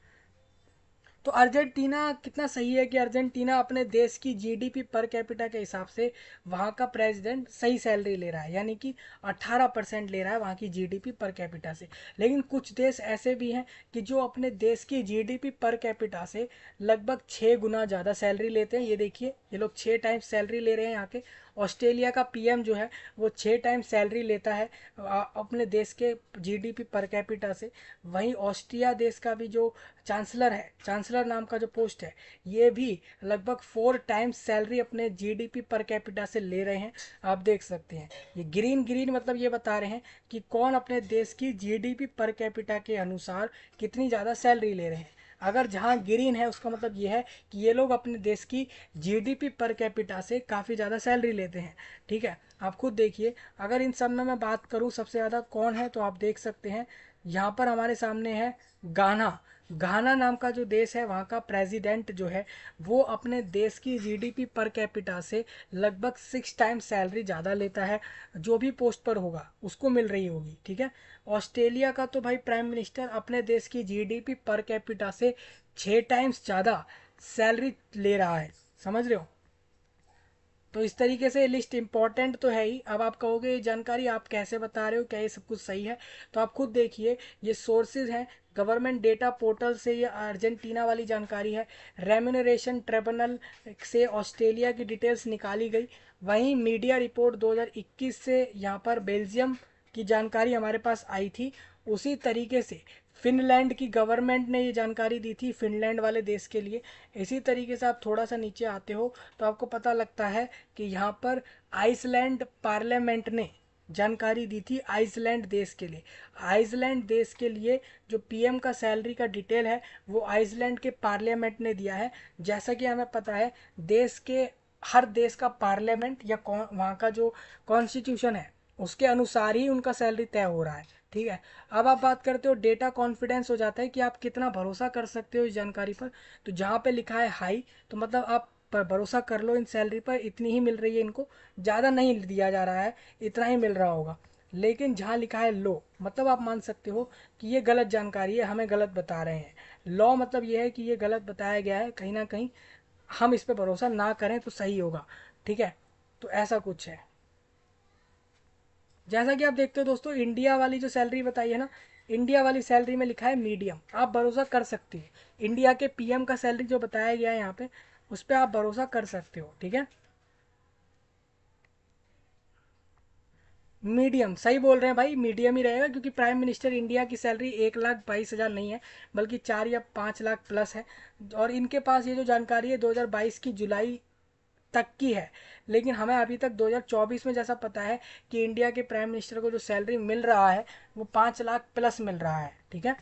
तो अर्जेंटीना कितना सही है कि अर्जेंटीना अपने देश की जीडीपी पर कैपिटा के हिसाब से वहाँ का प्रेसिडेंट सही सैलरी ले रहा है यानी कि 18 परसेंट ले रहा है वहाँ की जीडीपी पर कैपिटा से लेकिन कुछ देश ऐसे भी हैं कि जो अपने देश की जीडीपी पर कैपिटा से लगभग छः गुना ज़्यादा सैलरी लेते हैं ये देखिए ये लोग छः टाइम्स सैलरी ले रहे हैं यहाँ के ऑस्ट्रेलिया का पीएम जो है वो छः टाइम सैलरी लेता है अपने देश के जीडीपी पर कैपिटा से वहीं ऑस्ट्रिया देश का भी जो चांसलर है चांसलर नाम का जो पोस्ट है ये भी लगभग फोर टाइम सैलरी अपने जीडीपी पर कैपिटा से ले रहे हैं आप देख सकते हैं ये ग्रीन ग्रीन मतलब ये बता रहे हैं कि कौन अपने देश की जीडीपी पर कैपिटा के अनुसार कितनी ज़्यादा सैलरी ले रहे हैं अगर जहाँ ग्रीन है उसका मतलब ये है कि ये लोग अपने देश की जीडीपी पर कैपिटा से काफ़ी ज़्यादा सैलरी लेते हैं ठीक है आप खुद देखिए अगर इन सब में मैं बात करूँ सबसे ज़्यादा कौन है तो आप देख सकते हैं यहाँ पर हमारे सामने है गाना घाना नाम का जो देश है वहाँ का प्रेसिडेंट जो है वो अपने देश की जीडीपी पर कैपिटा से लगभग सिक्स टाइम सैलरी ज़्यादा लेता है जो भी पोस्ट पर होगा उसको मिल रही होगी ठीक है ऑस्ट्रेलिया का तो भाई प्राइम मिनिस्टर अपने देश की जीडीपी पर कैपिटा से छः टाइम्स ज़्यादा सैलरी ले रहा है समझ रहे हो तो इस तरीके से लिस्ट इम्पॉर्टेंट तो है ही अब आप कहोगे ये जानकारी आप कैसे बता रहे हो क्या ये सब कुछ सही है तो आप खुद देखिए ये सोर्सेज हैं गवर्नमेंट डेटा पोर्टल से ये अर्जेंटीना वाली जानकारी है रेम्यूनरेशन ट्रिब्यूनल से ऑस्ट्रेलिया की डिटेल्स निकाली गई वहीं मीडिया रिपोर्ट 2021 से यहाँ पर बेल्जियम की जानकारी हमारे पास आई थी उसी तरीके से फिनलैंड की गवर्नमेंट ने ये जानकारी दी थी फिनलैंड वाले देश के लिए इसी तरीके से आप थोड़ा सा नीचे आते हो तो आपको पता लगता है कि यहाँ पर आइसलैंड पार्लियामेंट ने जानकारी दी थी आइसलैंड देश के लिए आइसलैंड देश के लिए जो पीएम का सैलरी का डिटेल है वो आइसलैंड के पार्लियामेंट ने दिया है जैसा कि हमें पता है देश के हर देश का पार्लियामेंट या कौन वहाँ का जो कॉन्स्टिट्यूशन है उसके अनुसार ही उनका सैलरी तय हो रहा है ठीक है अब आप बात करते हो डेटा कॉन्फिडेंस हो जाता है कि आप कितना भरोसा कर सकते हो इस जानकारी पर तो जहाँ पे लिखा है हाई तो मतलब आप पर भरोसा कर लो इन सैलरी पर इतनी ही मिल रही है इनको ज़्यादा नहीं दिया जा रहा है इतना ही मिल रहा होगा लेकिन जहाँ लिखा है लो मतलब आप मान सकते हो कि ये गलत जानकारी है हमें गलत बता रहे हैं लॉ मतलब ये है कि ये गलत बताया गया है कहीं ना कहीं हम इस पर भरोसा ना करें तो सही होगा ठीक है तो ऐसा कुछ है जैसा कि आप देखते हो दोस्तों इंडिया वाली जो सैलरी बताई है ना इंडिया वाली सैलरी में लिखा है मीडियम आप भरोसा कर सकती हैं इंडिया के पीएम का सैलरी जो बताया गया है यहाँ पे उस पर आप भरोसा कर सकते हो ठीक है मीडियम सही बोल रहे हैं भाई मीडियम ही रहेगा क्योंकि प्राइम मिनिस्टर इंडिया की सैलरी एक लाख बाईस हज़ार नहीं है बल्कि चार या पाँच लाख प्लस है और इनके पास ये जो जानकारी है 2022 की जुलाई तक की है लेकिन हमें अभी तक 2024 में जैसा पता है कि इंडिया के प्राइम मिनिस्टर को जो सैलरी मिल रहा है वो पाँच लाख प्लस मिल रहा है ठीक है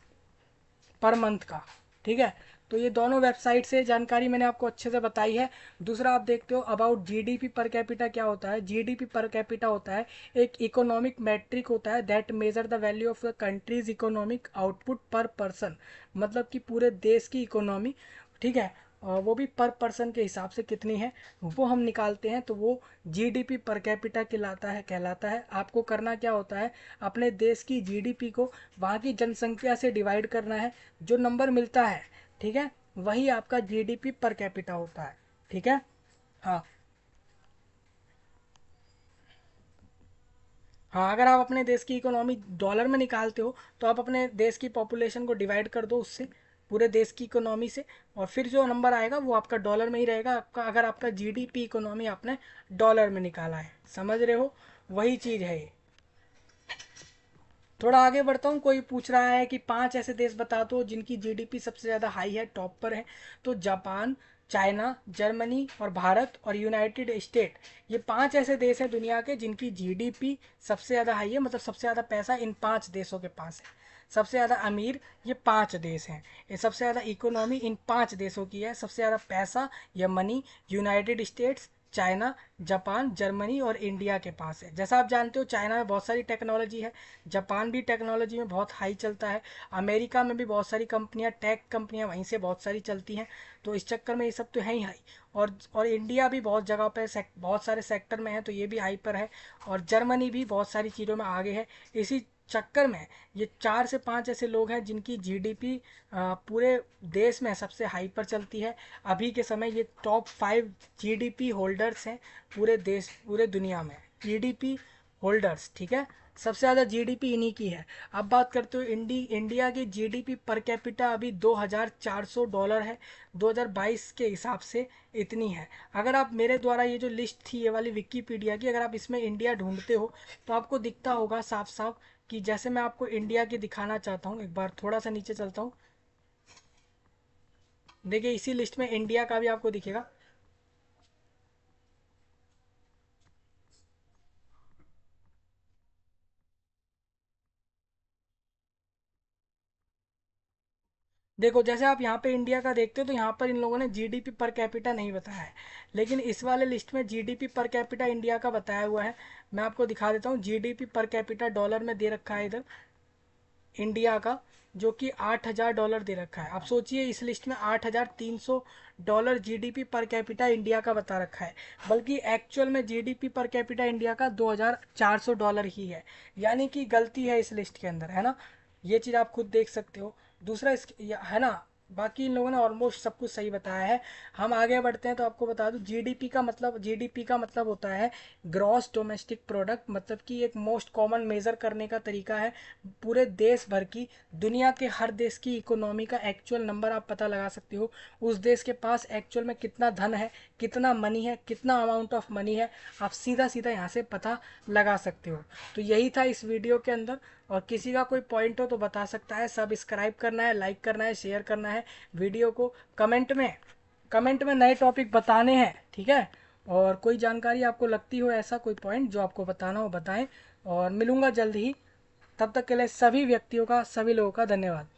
पर मंथ का ठीक है तो ये दोनों वेबसाइट से जानकारी मैंने आपको अच्छे से बताई है दूसरा आप देखते हो अबाउट जीडीपी पर कैपिटा क्या होता है जीडीपी पर कैपिटा होता है एक इकोनॉमिक मैट्रिक होता है that measure the value of the country's economic output per person मतलब कि पूरे देश की इकोनॉमी ठीक है वो भी पर पर्सन के हिसाब से कितनी है वो हम निकालते हैं तो वो जीडीपी पर कैपिटा कहलाता है कहलाता है आपको करना क्या होता है अपने देश की जीडीपी को वहाँ की जनसंख्या से डिवाइड करना है जो नंबर मिलता है ठीक है वही आपका जीडीपी पर कैपिटा होता है ठीक है हाँ हाँ अगर आप अपने देश की इकोनॉमी डॉलर में निकालते हो तो आप अपने देश की पॉपुलेशन को डिवाइड कर दो उससे पूरे देश की इकोनॉमी से और फिर जो नंबर आएगा वो आपका डॉलर में ही रहेगा आपका अगर आपका जीडीपी इकोनॉमी आपने डॉलर में निकाला है समझ रहे हो वही चीज़ है ये थोड़ा आगे बढ़ता हूँ कोई पूछ रहा है कि पांच ऐसे देश बता दो जिनकी जीडीपी सबसे ज़्यादा हाई है टॉप पर है तो जापान चाइना जर्मनी और भारत और यूनाइटेड स्टेट ये पांच ऐसे देश हैं दुनिया के जिनकी जीडीपी सबसे ज़्यादा हाई है मतलब सबसे ज़्यादा पैसा इन पांच देशों के पास है सबसे ज़्यादा अमीर ये पांच देश हैं ये सबसे ज़्यादा इकोनॉमी इन पांच देशों की है सबसे ज़्यादा पैसा या money United States China Japan Germany और इंडिया के पास है जैसा आप जानते हो चाइना में बहुत सारी टेक्नोलॉजी है जापान भी टेक्नोलॉजी में बहुत हाई चलता है अमेरिका में भी बहुत सारी कंपनियां टेक कंपनियां वहीं से बहुत सारी चलती हैं तो इस चक्कर में ये सब तो है ही हाई और और इंडिया भी बहुत जगह पर बहुत सारे सेक्टर में है तो ये भी हाई पर है और जर्मनी भी बहुत सारी चीज़ों में आगे है इसी चक्कर में ये चार से पांच ऐसे लोग हैं जिनकी जीडीपी पूरे देश में सबसे हाई पर चलती है अभी के समय ये टॉप फाइव जीडीपी होल्डर्स हैं पूरे देश पूरे दुनिया में जीडीपी होल्डर्स ठीक है सबसे ज़्यादा जीडीपी इन्हीं की है अब बात करते हो इंडी इंडिया की जीडीपी पर कैपिटा अभी 2400 डॉलर है 2022 के हिसाब से इतनी है अगर आप मेरे द्वारा ये जो लिस्ट थी ये वाली विकीपीडिया की अगर आप इसमें इंडिया ढूंढते हो तो आपको दिखता होगा साफ साफ कि जैसे मैं आपको इंडिया की दिखाना चाहता हूँ एक बार थोड़ा सा नीचे चलता हूँ देखिए इसी लिस्ट में इंडिया का भी आपको दिखेगा देखो जैसे आप यहाँ पे इंडिया का देखते हो तो यहाँ पर इन लोगों ने जीडीपी पर कैपिटा नहीं बताया है लेकिन इस वाले लिस्ट में जीडीपी पर कैपिटा इंडिया का बताया हुआ है मैं आपको दिखा देता हूँ जीडीपी पर कैपिटा डॉलर में दे रखा है इधर इंडिया का जो कि आठ हज़ार डॉलर दे रखा है आप सोचिए इस लिस्ट में आठ हज़ार तीन सौ dollar GDP per capita India का बता रखा है बल्कि एक्चुअल में जीडीपी पर कैपिटा इंडिया का दो हज़ार चार सौ डॉलर ही है यानी कि गलती है इस लिस्ट के अंदर है ना ये चीज़ आप खुद देख सकते हो दूसरा इस है ना बाकी इन लोगों ने ऑलमोस्ट सब कुछ सही बताया है हम आगे बढ़ते हैं तो आपको बता दूं जीडीपी का मतलब जीडीपी का मतलब होता है ग्रॉस डोमेस्टिक प्रोडक्ट मतलब कि एक मोस्ट कॉमन मेज़र करने का तरीका है पूरे देश भर की दुनिया के हर देश की इकोनॉमी का एक्चुअल नंबर आप पता लगा सकते हो उस देश के पास एक्चुअल में कितना धन है कितना मनी है कितना अमाउंट ऑफ मनी है आप सीधा सीधा यहाँ से पता लगा सकते हो तो यही था इस वीडियो के अंदर और किसी का कोई पॉइंट हो तो बता सकता है सब्सक्राइब करना है लाइक करना है शेयर करना है वीडियो को कमेंट में कमेंट में नए टॉपिक बताने हैं ठीक है और कोई जानकारी आपको लगती हो ऐसा कोई पॉइंट जो आपको बताना हो बताएं और मिलूँगा जल्द ही तब तक के लिए सभी व्यक्तियों का सभी लोगों का धन्यवाद